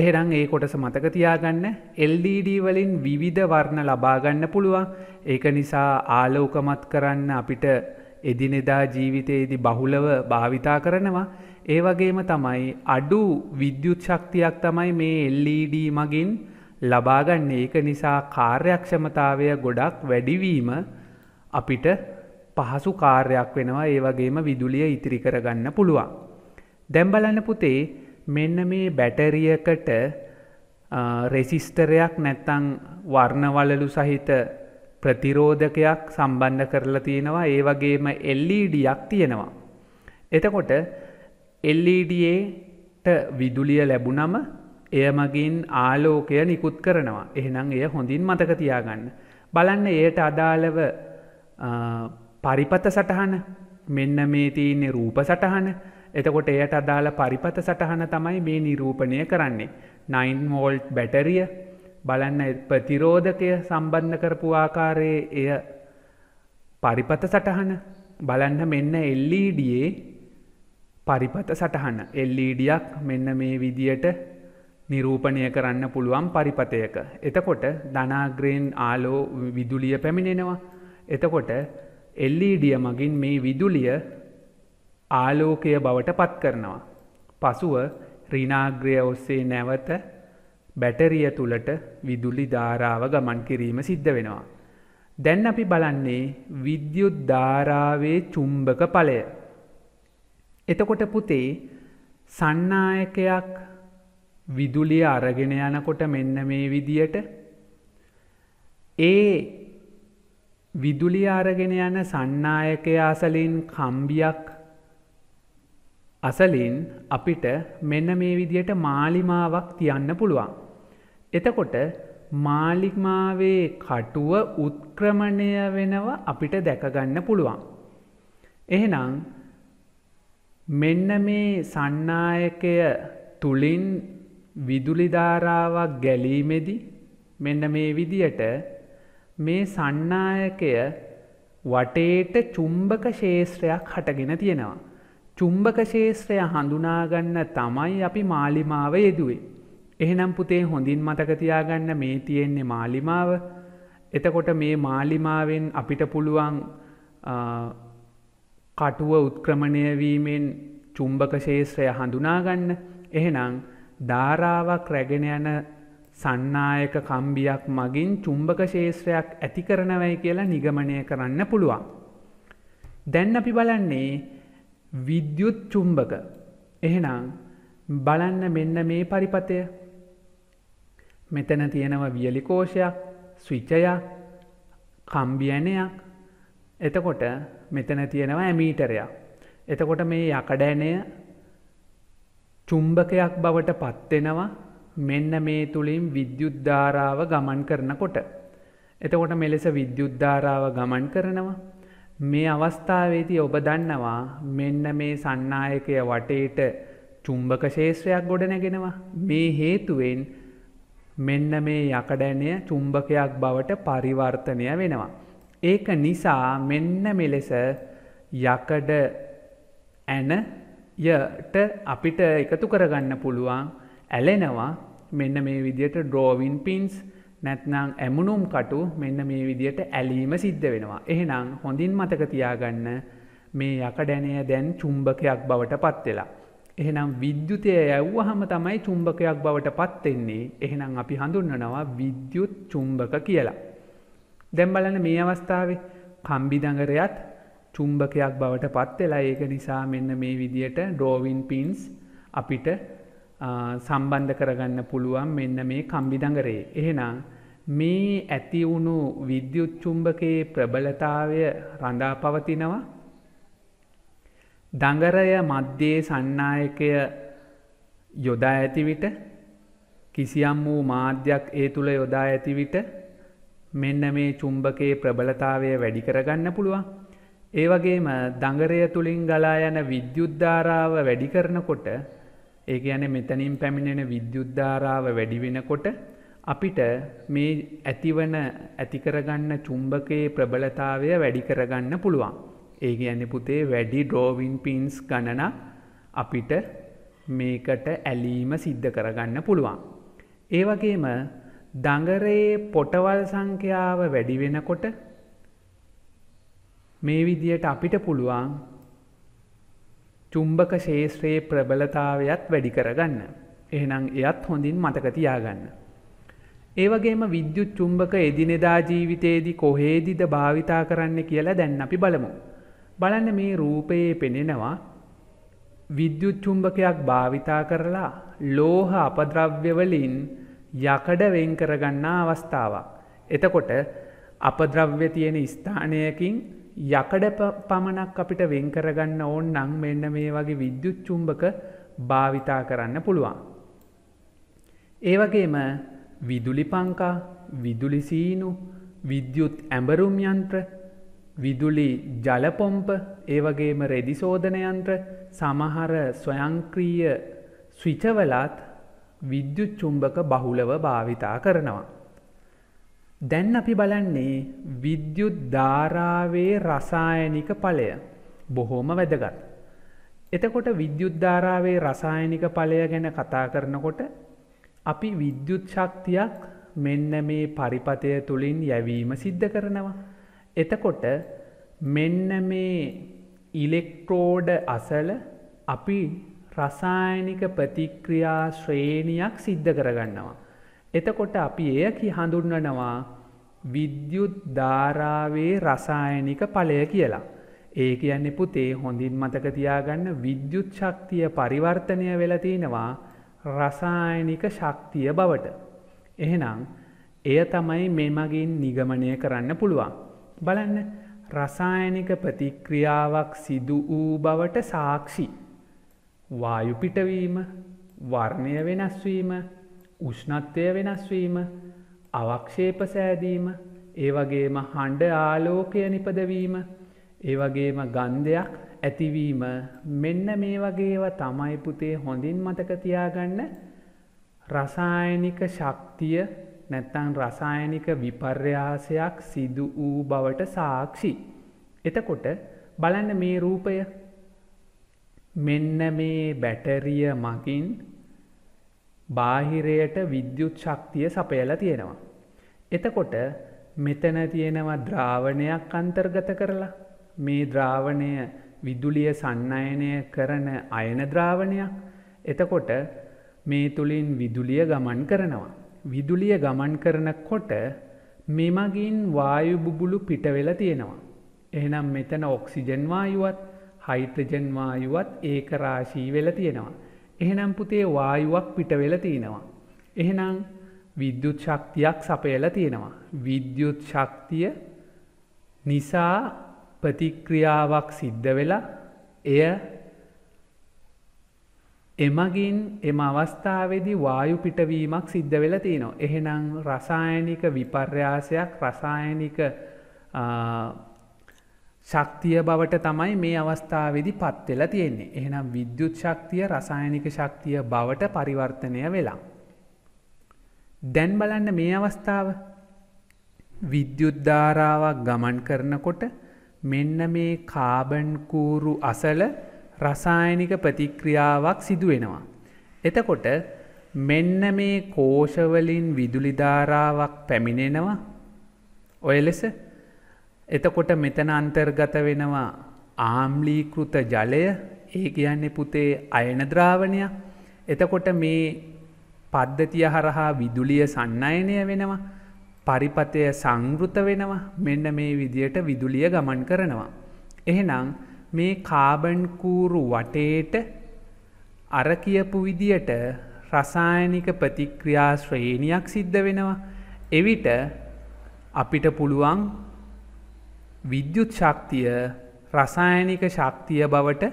එහෙනම් ඒ කොටස මතක තියාගන්න LDD වලින් විවිධ වර්ණ ලබාගන්න පුළුවන් ඒක නිසා ආලෝකමත් කරන්න අපිට එදිනෙදා ජීවිතයේදි බහුලව භාවිතා කරනවා ඒ වගේම තමයි අඩු විද්‍යුත් ශක්තියක් තමයි මේ LED මගින් ලබාගන්න ඒක නිසා කාර්යක්ෂමතාවය ගොඩක් වැඩිවීම අපිට පහසු කාර්යක් වෙනවා ඒ වගේම විදුලිය ඉතිරි කරගන්න පුළුවන්. දැම්බලන්න පුතේ මෙන්න මේ බැටරියකට රෙසිස්ටරයක් නැත්තං වර්ණවලලු සහිත ප්‍රතිරෝධකයක් සම්බන්ධ කරලා තියෙනවා ඒ වගේම එල්ලඩයක් තියෙනවා. එතකොට එල්ලඩට විදුලිය ලැබුණම එය මගින් ආලෝකය නිකුත් කරනවා එහනම් එය හොඳින් මතකතියාගන්න. බලන්න එයට අදාළව පරිපත සටහන මෙන්න මේ තියන්නේ රූප සටහන එතකොට එයට අදාළ පරිපත සටහන තමයි මේ නිරූපණය කරන්නේ. 9 වෝල්ට් බැටරිය බලන්න ප්‍රතිරෝධකය සම්බන්ධ කරපු ආකාරයේ එය පරිපත සටහන බලන්න මෙන්න එල්ලඩේ පරිපත සටහන එල්ලඩියක් මෙන්න මේ විදියට නිරූපණය කරන්න පුළුවන් පරිපතයක. එතකොට ධනාග්‍රයෙන් ආලෝ විදුලිය පැමිණෙනවා. එතකොට එල්ලඩිය මගින් මේ විදුලිය ආලෝකය බවට පත් කරනවා. පසුව රිනාග්‍රය ඔස්සේ නැවත බැටරිය තුළට විදුලි ධාරාව ගමන් කිරීම සිද්ධ වෙනවා. දැන් අපි බලන්නේ විද්‍යුත් ධාරාවේ චුම්භක ඵලය. එතකොට පුතේ සන්නායකයක් විදුලිය අරගෙන යනකොට මෙන්න මේ විදියට ඒ විදුලිය අරගෙන යන සන්නායකය අසලින් කම්බියක් අසලින් අපිට මෙන්න මේ විදියට මාලිමාවක් තියන්න පුළුවන්. එතකොට මාලිමාවේ කටුව උත්ක්‍රමණය වෙනව අපිට දැකගන්න පුළුවන්. එහෙනම් මෙන්න මේ සන්නායකය තුළින් විදුලිධාරාවක් ගැලීමෙදි මෙන්න මේ විදියට මේ සන්නායකය වටේට චුම්භක ශේෂත්‍රයක් හටගෙන තියෙනවා. චුම්බක ශේෂත්‍රය හඳුනාගන්න තමයි අපි මාලිමාව යෙදුවේ. එහෙනම් පුතේ හොඳින් මතකතියාගන්න මේ තියෙන්නේ මාලිමාව එතකොට මේ මාලිමාවෙන් අපිට පුළුවන් කටුව උත්ක්‍රමණයවීමෙන් චුම්බක ශේෂත්‍රය හඳුනාගන්න එහෙනම් ධාරාවක් රැගෙන යන සන්නායක කම්බියක් මගින් චුම්බක ශේෂත්‍රයක් ඇති කරනවයි කියලා නිගමනය කරන්න පුළුවන්. දැන් අපි බලන්නේ විද්‍යුත් චුම්බක එහෙනම් බලන්න මෙන්න මේ පරිපතය මෙතන තියෙනව වියලිකෝෂයක් ස්විච්චයක් කම්බියනයක් එතකොට මෙතන තියෙනවා ඇමීටරයක් එතකොට මේ යකඩෑනය චුම්බකයක් බවට පත්වෙනවා මෙන්න මේ තුළින් විද්‍යුද්ධාරාව ගමන් කරනකොට එතකොට මෙලෙස විද්‍යුද්ධාරාව ගමන් කරනවා මේ අවස්ථාවේදී ඔබ දන්නවා මෙන්න මේ සන්නායකය වටේට චුම්භක ශේෂත්‍රයක් ගොඩනැගෙනවා. මේ හේතුවෙන් මෙන්න මේ යකඩැනය චුම්භකයක් බවට පරිවර්තනය වෙනවා. ඒක නිසා මෙන්න මෙලෙස යකඩ ඇනයට අපිට එකතු කරගන්න පුළුවන් ඇලෙනවා මෙන්න මේ විදියට ඩ්‍රෝවින් පින්ස් නැත්නං ඇමුණුම් කටු මෙන්න මේ විදියට ඇලීම සිද්ධ වෙනවා. එහෙනම් හොඳින් මතක තියාගන්න මේ යකඩැනය දැන් චුම්භකයක් බවට පත්වෙලා. එහෙනම් විද්‍යුතය ඇව්වහම තමයි චුම්භකයක් බවට පත්වෙන්නේ එහෙනම් අපි හඳුන්නනවා විද්‍යුත් චුම්භක කියලා. දැම් බලන මේ අවස්ථාවේ කම්බිදඟරයත් චුම්භකයක් බවට පත්වෙලා ඒක නිසා මෙන්න මේ විදියට ඩෝවින් පින්ස් අපිට සම්බන්ධ කරගන්න පුළුවන් මෙන්න මේ කම්බිදඟරේ. එහෙනම් මේ ඇතිවුණු විද්‍යුච්චුම්භකයේ ප්‍රබලතාවය රඳා පවතිනවා. දඟරය මධ්‍යයේ සන්නායකය යොදා ඇතිවිට කිසියම් වූ මාධ්‍යයක් ඒ තුළ යොදා ඇතිවිට මෙන්න මේ චුම්භකයේ ප්‍රබලතාවය වැඩි කරගන්න පුළුවන්. ඒ වගේම දඟරය තුළින් ගලා යන විද්‍යුද්ධාරාව වැඩි කරනකොට ඒ ගැන මෙතනින් පැමිණෙන විද්‍යුද්ධාරාව වැඩිවෙනකොට අපිට මේ ඇතිවන ඇතිකරගන්න චුම්භකයේ ප්‍රබලතාවය වැඩි කරගන්න පුළුවන්. ඒ ගැන පුතේ වැඩි ඩෝවින් පින්ස් ගණන අපිට මේකට ඇලීම සිද්ධ කරගන්න පුළුවන්. ඒ වගේම දඟරයේ පොටවල් සංඛ්‍යාව වැඩි වෙනකොට මේ විදියට අපිට පුළුවන් චුම්බක ශේෂත්‍රයේ ප්‍රබලතාවයත් වැඩි කරගන්න. එහෙනම් එයත් හොඳින් මතක තියාගන්න. ඒවගේම විද්‍යුත් චුම්භක එදිනෙදා ජීවිතයේදි කොහේදිද භාවිතා කරන්න කියලා දැන් අපි බලමු. බලන්න මේ රූපයේ පෙනෙනවා විද්‍යුත් චුම්භකයක් භාවිතා කරලා ලෝහ අපද්‍රව්‍යවලින් යකඩ වෙන් කරගන්නා අවස්ථාවක්. එතකොට අපද්‍රව්‍ය තියෙන ස්ථානයකින් යකඩ පමණක් අපිට වෙන් කරගන්න ඕන් නං මෙන්න මේ වගේ විද්‍යුත් චුම්භක භාවිතා කරන්න පුළුවන්. ඒවගේම විදුලි පංකා විදුලිසීනු විද්‍යුත් ඇඹරුම්යන්ත්‍ර විදුලි ජලපොම්ප ඒවගේම රෙදිසෝධනයන්ත්‍ර සමහර ස්වයංක්‍රීය ස්විචවලත් විද්‍යුත් චුම්භක බහුලව භාවිතා කරනවා. දැන් අපි බලන්නේ විද්‍යුත් ධාරාවේ රසායනික පලය බොහෝම වැදගත්. එතකොට විද්‍යුත් ධාරාවේ රසායනික පලය ගැන කතා කරනකොට අපි විද්‍යුත් ශක්තියක් මෙන්න මේ පරිපතය තුළින් යැවීම සිද්ධ කරනවා. එතකොට මෙන්න මේ ඉලෙක්ට්‍රෝඩ අසල අපි රසායනික ප්‍රතික්‍රියා ශ්‍රේණියක් සිද්ධ කරගන්නවා. එතකොට අපි එය කි හඳුන්නනවා විද්‍යුත් ධාරාවේ රසායනික පලය කියලා. ඒ කියන්නේ පුතේ හොඳින් මතක තියාගන්න විද්‍යුත් ශක්තිය පරිවර්තනය වෙලා තිනවා රසායනික ශක්තිය බවට. එහෙනම් එය තමයි මෙමගින් නිගමනය කරන්න පුළුවන්. බලන්න රසායනික ප්‍රතික්‍රියාවක් සිදු වූ බවට සාක්ෂි. වායුපිටවීම වර්ණය වෙනස්වීම උෂ්ණත්වය වෙනස්වීම අවක්ෂේප සෑදීම ඒවගේම හඬ ආලෝකය නිපදවීම ඒවගේම ගන්ධයක් ඇතිවීම මෙන්න මේ වගේව තමයි පුතේ හොඳින් මතක තියාගන්න රසායනික ශක්තිය නැත්තං රසායනික විපර්යාසයක් සිදු වූ බවට සාක්ෂි. එතකොට බලන්න මේ රූපය මෙන්න මේ බැටරිය මකින් බාහිරයට විද්‍යුත් ශක්තිය සපයල තියෙනවා. එතකොට මෙතන තියෙනවා ද්‍රාවණයක් අන්තර්ගත කරලා මේ ද්‍රාවණය විදුලිය සන්නයනය කරන අයනද්‍රාවණයක් එතකොට මේ තුළින් විදුලිය ගමන් කරනවා. විදුලිය ගමන් කරන කොට මෙමගින් වායුබුබුලු පිටවෙල තියෙනවා. එහනම් මෙතන ඔක්සිජන්වායුවත් හයිත්‍රජන්වායුවත් ඒක රාශී වෙල තියෙනවා. එහෙනම් පුතේ වායුවක් පිටවෙල තියෙනවා. එහෙනම් විද්‍යුත් ශක්තියක් සපයල තියෙනවා. විද්‍යුත් ශක්තිය නිසා ප්‍රතික්‍රියාවක් සිද්ධ වෙලා එය එමගින් එම අවස්ථාවේදි වායු පිටවීමක් සිද්ධ වෙලා තියෙනවා. එහෙනම් රසායනික විපර්යාසයක් රසායනික ශක්තිය බවට තමයි මේ අවස්ථාවේදි පත් වෙලා තියෙන්නේ. එහෙනම් විද්‍යුත් ශක්තිය රසායනික ශක්තිය බවට පරිවර්තනය වෙලා. දැන් බලන්න මේ අවස්ථාව විද්‍යුත් ධාරාවක් ගමන් කරනකොට මෙන්න මේ කාබන්කූරු අසල රසායනික ප්‍රතික්‍රියාවක් සිදුවෙනවා. එතකොට මෙන්න මේ කෝෂවලින් විදුලිධාරාවක් පැමිණෙනවා ඔය ලෙස එතකොට මෙතන අන්තර්ගත වෙනවා ආම්ලීකෘත ජලය ඒ කියන්නේ පුතේ අයනද්‍රාවණය එතකොට මේ පද්ධතිය හරහා විදුලිය සන්නයනය වෙනවා පරිපතය සංගෘත වෙනවා මෙන්න මේ විදියට විදුලිය ගමන් කරනවා. එහෙනම් මේ කාබන්කූරු වටේට අර කියපු විදියට රසායනික ප්‍රතික්‍රියා ශ්‍රේණියක් සිද්ධ වෙනවා. එවිට අපිට පුළුවන් විද්‍යුත් ශක්තිය රසායනික ශක්තිය බවට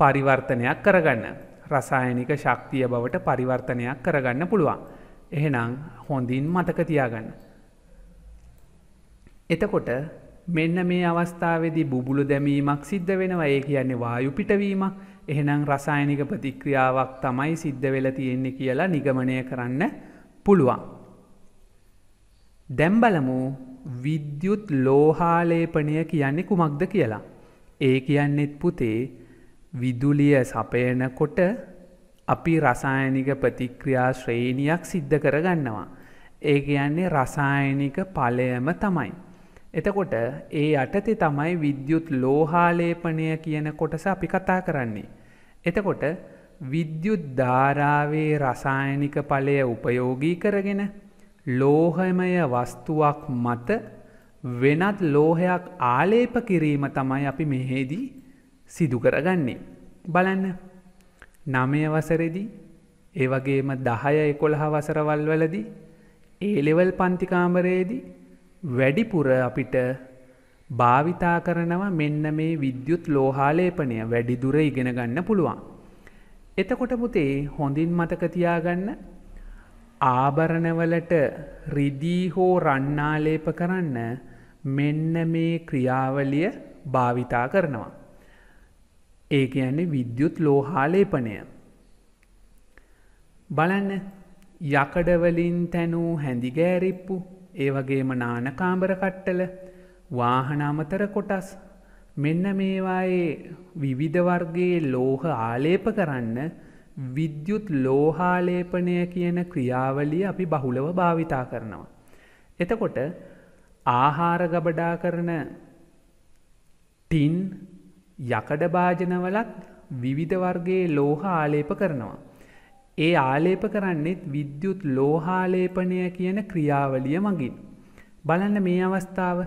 පරිවර්තනයක් කරගන්න. රසායනික ශක්තිය බවට පරිවර්තනයක් කරගන්න පුළුවන්. එහෙනම් හොඳින් මතක තියාගන්න. එතකොට මෙන්න මේ අවස්ථාවේදී බුබුලු දැමීමක් සිද්ධ වෙනවා ඒ කියන්නේ වායු පිටවීමක් එහෙනම් රසායනික ප්‍රතික්‍රියාවක් තමයි සිද්ධ වෙලා තියෙන්නේ කියලා නිගමනය කරන්න පුළුවන්. දැන් බලමු විද්‍යුත් ලෝහාලේපනය කියන්නේ කුමක්ද කියලා. ඒ කියන්නෙත් පුතේ විදුලිය සපයනකොට අපි රසායනික ප්‍රතික්‍රියා ශ්‍රේණියක් සිද්ධ කරගන්නවා. ඒ කියන්නේ රසායනික ඵලයම තමයි. එතකොට ඒ යටතේ තමයි විද්‍යුත් ලෝහාලේපනය කියන කොටස අපි කතා කරන්නේ. එතකොට විද්‍යුත් ධාරාවේ රසායනික ඵලය උපයෝගී කරගෙන ලෝහමය වස්තුවක් මත වෙනත් ලෝහයක් ආලේප කිරීම තමයි අපි මෙහෙදී සිදු කරගන්නේ. බලන්න නමය වසරෙදි ඒ වගේම දහය එකොළහ වසරවල් වලදී ඒලෙවල් පන්තිකාමරයේදී වැඩිපුර අපිට භාවිතා කරනවා මෙන්න මේ විද්‍යුත් ලෝහාලේපනය වැඩිදුර ඉගෙන ගන්න පුළුවන්. එතකොට පුතේ හොඳින් මතක තියාගන්න ආභරණවලට රිදී හෝ රන්නාලේප කරන්න මෙන්න මේ ක්‍රියාවලිය භාවිතා කරනවා. ඒ කියන්නේ විද්‍යුත් ලෝහාලේපනය. බලන්න යකඩවලින් තැනූ හැඳිගෑරිප්පු ඒ වගේම නානකාම්බර කට්ටල වාහන අමතර කොටස් මෙන්න මේවායේ විවිධවර්ගේ ලෝහ ආලේප කරන්න විද්‍යුත් ලෝහාලේපනය කියන ක්‍රියාවලිය අපි බහුලව භාවිතා කරනවා. එතකොට ආහාර ගබඩා කරන ටින් යකඩ භාජනවලත් විවිධ වර්ගේ ලෝහ ආලේප කරනවා. ඒ ආලේප කරන්නෙත් විද්‍යුත් ලෝහාලේපනය කියන ක්‍රියාවලිය මගින්. බලන්න මේ අවස්ථාව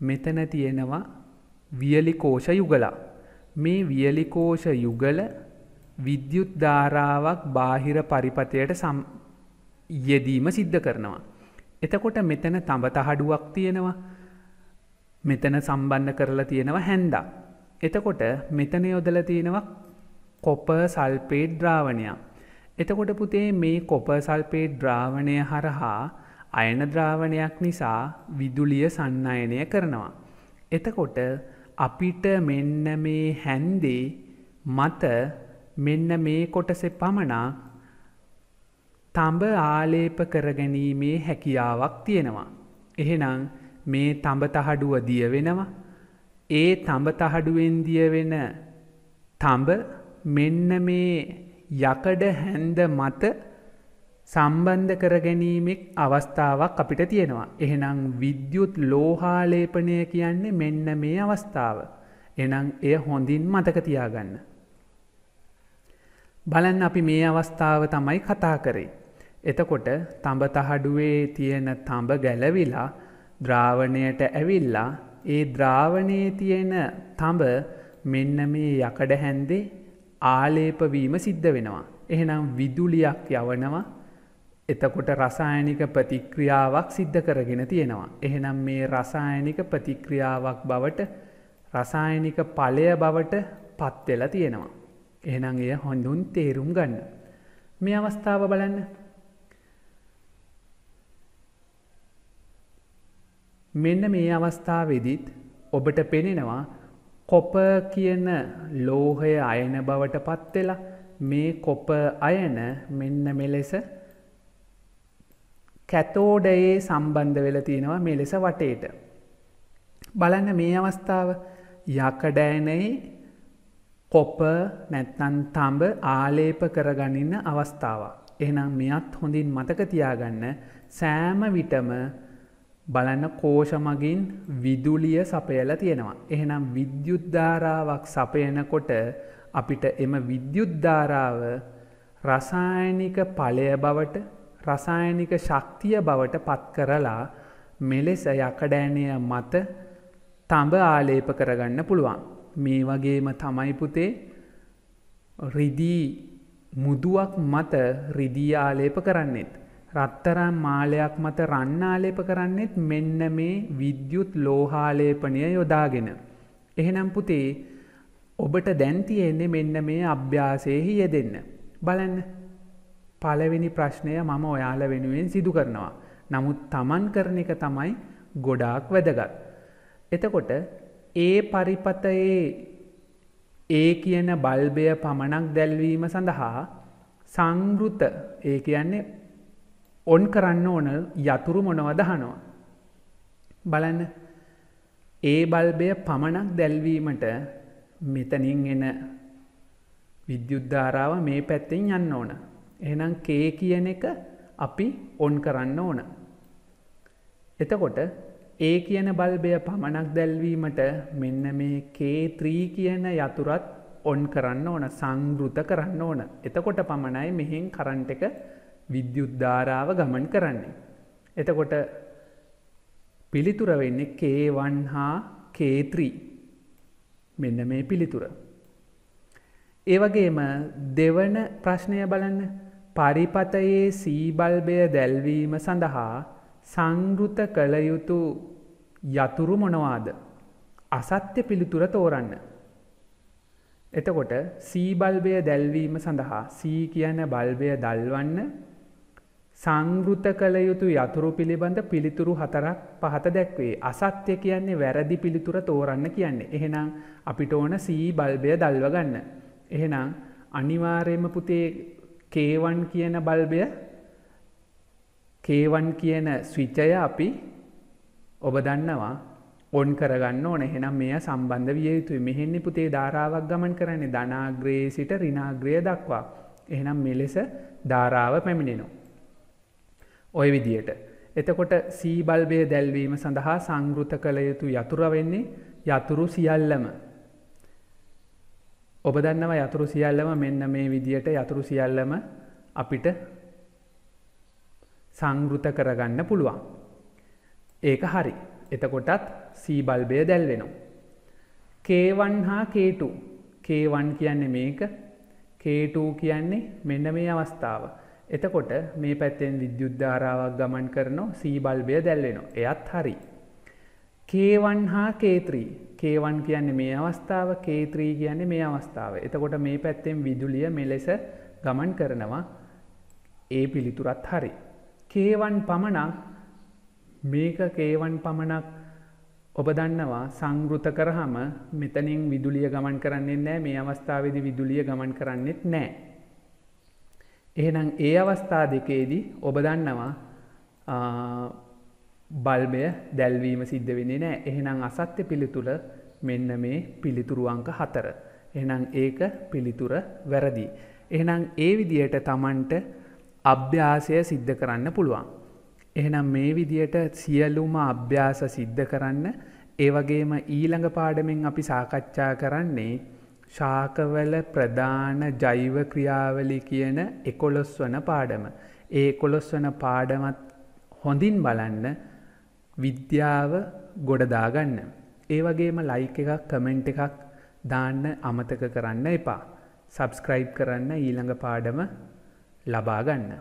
මෙතන තියෙනවා වියලිකෝෂ යුගලා. මේ වියලිකෝෂ යුගල විද්‍යුත් ධාරාවක් බාහිර පරිපතයට යෙදීම සිද්ධ කරනවා. එතකොට මෙතන තඹ තහඩුවක් තියෙනවා. මෙතන සම්බන්ධ කරලා තියෙනවා හැන්දා. එතකොට මෙතන යොදල තියෙනවා කොප සල්පේඩ් ද්‍රාවණයක්. එතකොට පුතේ මේ කොපර් සල්පේ ද්‍රාවණය හරහා අයන ද්‍රාවණයක් නිසා විදුලිය සන්නයනය කරනවා. එතකොට අපිට මෙන්න මේ හැන්දේ මත මෙන්න මේ කොටසෙ පමණක් තඹ ආලේප කරගැනීමේ හැකියාවක් තියෙනවා. එහෙනම් මේ තඹ තහඩුව දිය වෙනවා. ඒ තඹ තහඩුවෙන් දිය වෙන තඹ මෙන්න මේ යකඩ හැන්ද මත සම්බන්ධ කරගැනීමෙක් අවස්ථාවක් අපිට තියෙනවා. එහෙනම් විද්‍යුත් ලෝහාලේපනය කියන්නේ මෙන්න මේ අවස්ථාව. එනම් එය හොඳින් මතක තියාගන්න. බලන් අපි මේ අවස්ථාව තමයි කතා කරේ. එතකොට තඹ තහඩුවේ තියෙන තඹ ගැලවිලා ද්‍රාවණයට ඇවිල්ලා ඒ ද්‍රාවණයේ තියෙන තඹ මෙන්න මේ යකඩ හැන්දේ ආලේපවීම සිද්ධ වෙනවා. එහෙනම් විදුලියක් යවනවා එතකොට රසායනික ප්‍රතික්‍රියාවක් සිද්ධ කරගෙන තියෙනවා. එහෙනම් මේ රසායනික ප්‍රතික්‍රියාවක් බවට රසායනික පලය බවට පත්වෙලා තියෙනවා. එහෙනම් එය හොඳුන් තේරුම් ගන්න. මේ අවස්ථාව බලන්න. මෙන්න මේ අවස්ථාවේදීත් ඔබට පෙනෙනවා කොප කියන ලෝහය අයන බවට පත්වෙලා මේ කොප අයන මෙන්න මෙලෙස කැතෝඩයේ සම්බන්ධ වෙල තියෙනවා මෙලෙස වටේට. බලන්න මේ අවස්ථාව යකඩෑනයි කොප නැත්තන් තඹ ආලේප කරගනින්න අවස්ථාවක්. එහනම් මෙත් හොඳින් මතක තියාගන්න සෑම විටම බලන්න කෝෂ මගින් විදුලිය සපයල තියෙනවා. එහෙනම් විද්‍යුද්ධාරාවක් සපයනකොට අපිට එම විද්‍යුද්ධාරාව රසායනික පලය බවට රසායනික ශක්තිය බවට පත් කරලා මෙලෙස යකඩෑනය මත තඹ ආලේප කරගන්න පුළුවන්. මේ වගේම තමයි පුතේ රිදී මුදුවක් මත රිදී ආලේප කරන්නෙත්. රත්තරම් මාලයක් මත රන්නාලේප කරන්නෙත් මෙන්න මේ විද්‍යුත් ලෝහාලේපනය යොදාගෙන. එහෙනම් පුතේ ඔබට දැන්තියෙන්නේ මෙන්න මේ අභ්‍යාසයහි යෙදෙන්න. බලන්න පලවෙනි ප්‍රශ්නය මම ඔයාල වෙනුවෙන් සිදු කරනවා. නමුත් තමන් කරන එක තමයි ගොඩාක් වැදගත්. එතකොට ඒ පරිපතයේ ඒ කියන බල්බය පමණක් දැල්වීම සඳහා සංගෘත ඒ කියන්නේ ඔන් කරන්න ඕන යතුරු මොනවදහනවා. බලන්න ඒ බල්බය පමණක් දැල්වීමට මෙතනින් එන විද්‍යුද්ධාරාව මේ පැත්තෙන් යන්න ඕන. එහනම් කේ කියන එක අපි ඔන් කරන්න ඕන. එතකොට ඒ කියන බල්බය පමණක් දැල්වීමට මෙන්න මේ කේ3 කියන යතුරත් ඔන් කරන්න ඕන සංගෘත කරන්න ඕන. එතකොට පමණයි මෙහෙන් කරන්ට එක විද්‍යුද්ධාරාව ගමන් කරන්නේ. එතකොට පිළිතුර වෙන්නේ K1 හා K3 මෙන්න මේ පිළිතුර. ඒවගේම දෙවන ප්‍රශ්නය බලන්න පරිපතයේ සීබල්බය දැල්වීම සඳහා සංගෘත කළ යුතු යතුරු මොනවාද. අසත්‍ය පිළිතුර තෝරන්න. එතකොට සීබල්බය දැල්වීම සඳහා සී කියන බල්බය දල්වන්න සංගෘත කළ යුතු යතුරු පිළිබඳ පිළිතුරු හතරක් පහත දැක්වේ. අසත්‍ය කියන්නේ වැරදි පිළිතුර තෝරන්න කියන්නේ. එහෙනම් අපිට ඕන සී බල්බය දල්වගන්න. එහෙනම් අනිවාර්යම පුතේ කේවන් කියන බල්බය කේවන් කියන ස්විච්චය අපි ඔබ දන්නවා ඔන් කරගන්න ඕන එහෙනම් මෙය සම්බන්ධ විය යුතුයි මෙහෙන්නේ පුතේ ධාරාවක් ගමන් කරන්නේ ධනාග්‍රයේ සිට රිනාග්‍රය දක්වා. එහෙනම් මෙලෙස ධාරාව පැමිණෙනවා. ඔය විදියට. එතකොට සීබල්බය දැල්වීම සඳහා සංගෘත කළ යුතු යතුර වෙන්නේ යතුරු සියල්ලම. ඔබ දන්නව යතුරු සියල්ලම මෙන්න මේ විදියට යතුරු සියල්ලම අපිට සංගෘත කරගන්න පුළුවන්. ඒක හරි. එතකොටත් සීබල්බය දැල්වෙනවා. කේවන් හා කේටු කේවන් කියන්නේ මේක කේටූ කියන්නේ මෙන්න මේ අවස්ථාව. එතකොට මේ පැත්තෙන් විද්‍යුද්ධාරාවක් ගමන් කරනවා සීබල්බය දැල්වෙනවා එයත් හරි. කේවන් හා කේත්‍රී කේවන් කියන්නේ මේ අවස්ථාව කේත්‍රී කියන්නේ මේ අවස්ථාව එතකොට මේ පැත්තෙන් විදුලිය මෙලෙස ගමන් කරනවා ඒ පිළිතුරත් හරි. කේවන් පමණක් මේක කේවන් පමණක් ඔබ දන්නවා සංගෘත කරහම මෙතනින් විදුලිය ගමන් කරන්නේ නෑ මේ අවස්ථාවේදි විදුලිය ගමන් කරන්නෙත් නෑ. එහෙනම් ඒ අවස්ථා දෙකේදී ඔබ දන්නවා බල්බය දැල්වීම සිද්ධ වෙන්නේ නෑ එහෙනම් අසත්‍ය පිළිතුළ මෙන්න මේ පිළිතුරු අංක හතර. එහෙනම් ඒක පිළිතුර වැරදි. එහෙනම් ඒ විදියට තමන්ට අභ්‍යාසය සිද්ධ කරන්න පුළුවන්. එහෙනම් මේ විදියට සියලුම අභ්‍යාස සිද්ධ කරන්න ඒවගේම ඊළඟ පාඩමෙන් අපි සාකච්ඡා කරන්නේ ශාකවල ප්‍රධාන ජෛව ක්‍රියාවලි කියන එකොළොස් වන පාඩම. ඒ කොළොස් වන පාඩමත් හොඳින් බලන්න විද්‍යාව ගොඩදාගන්න. ඒ වගේම ලයික එකක් කමෙන්ට් එකක් දාන්න අමතක කරන්න එපා. සබස්ක්‍රයිබ් කරන්න ඊළඟ පාඩම ලබාගන්න.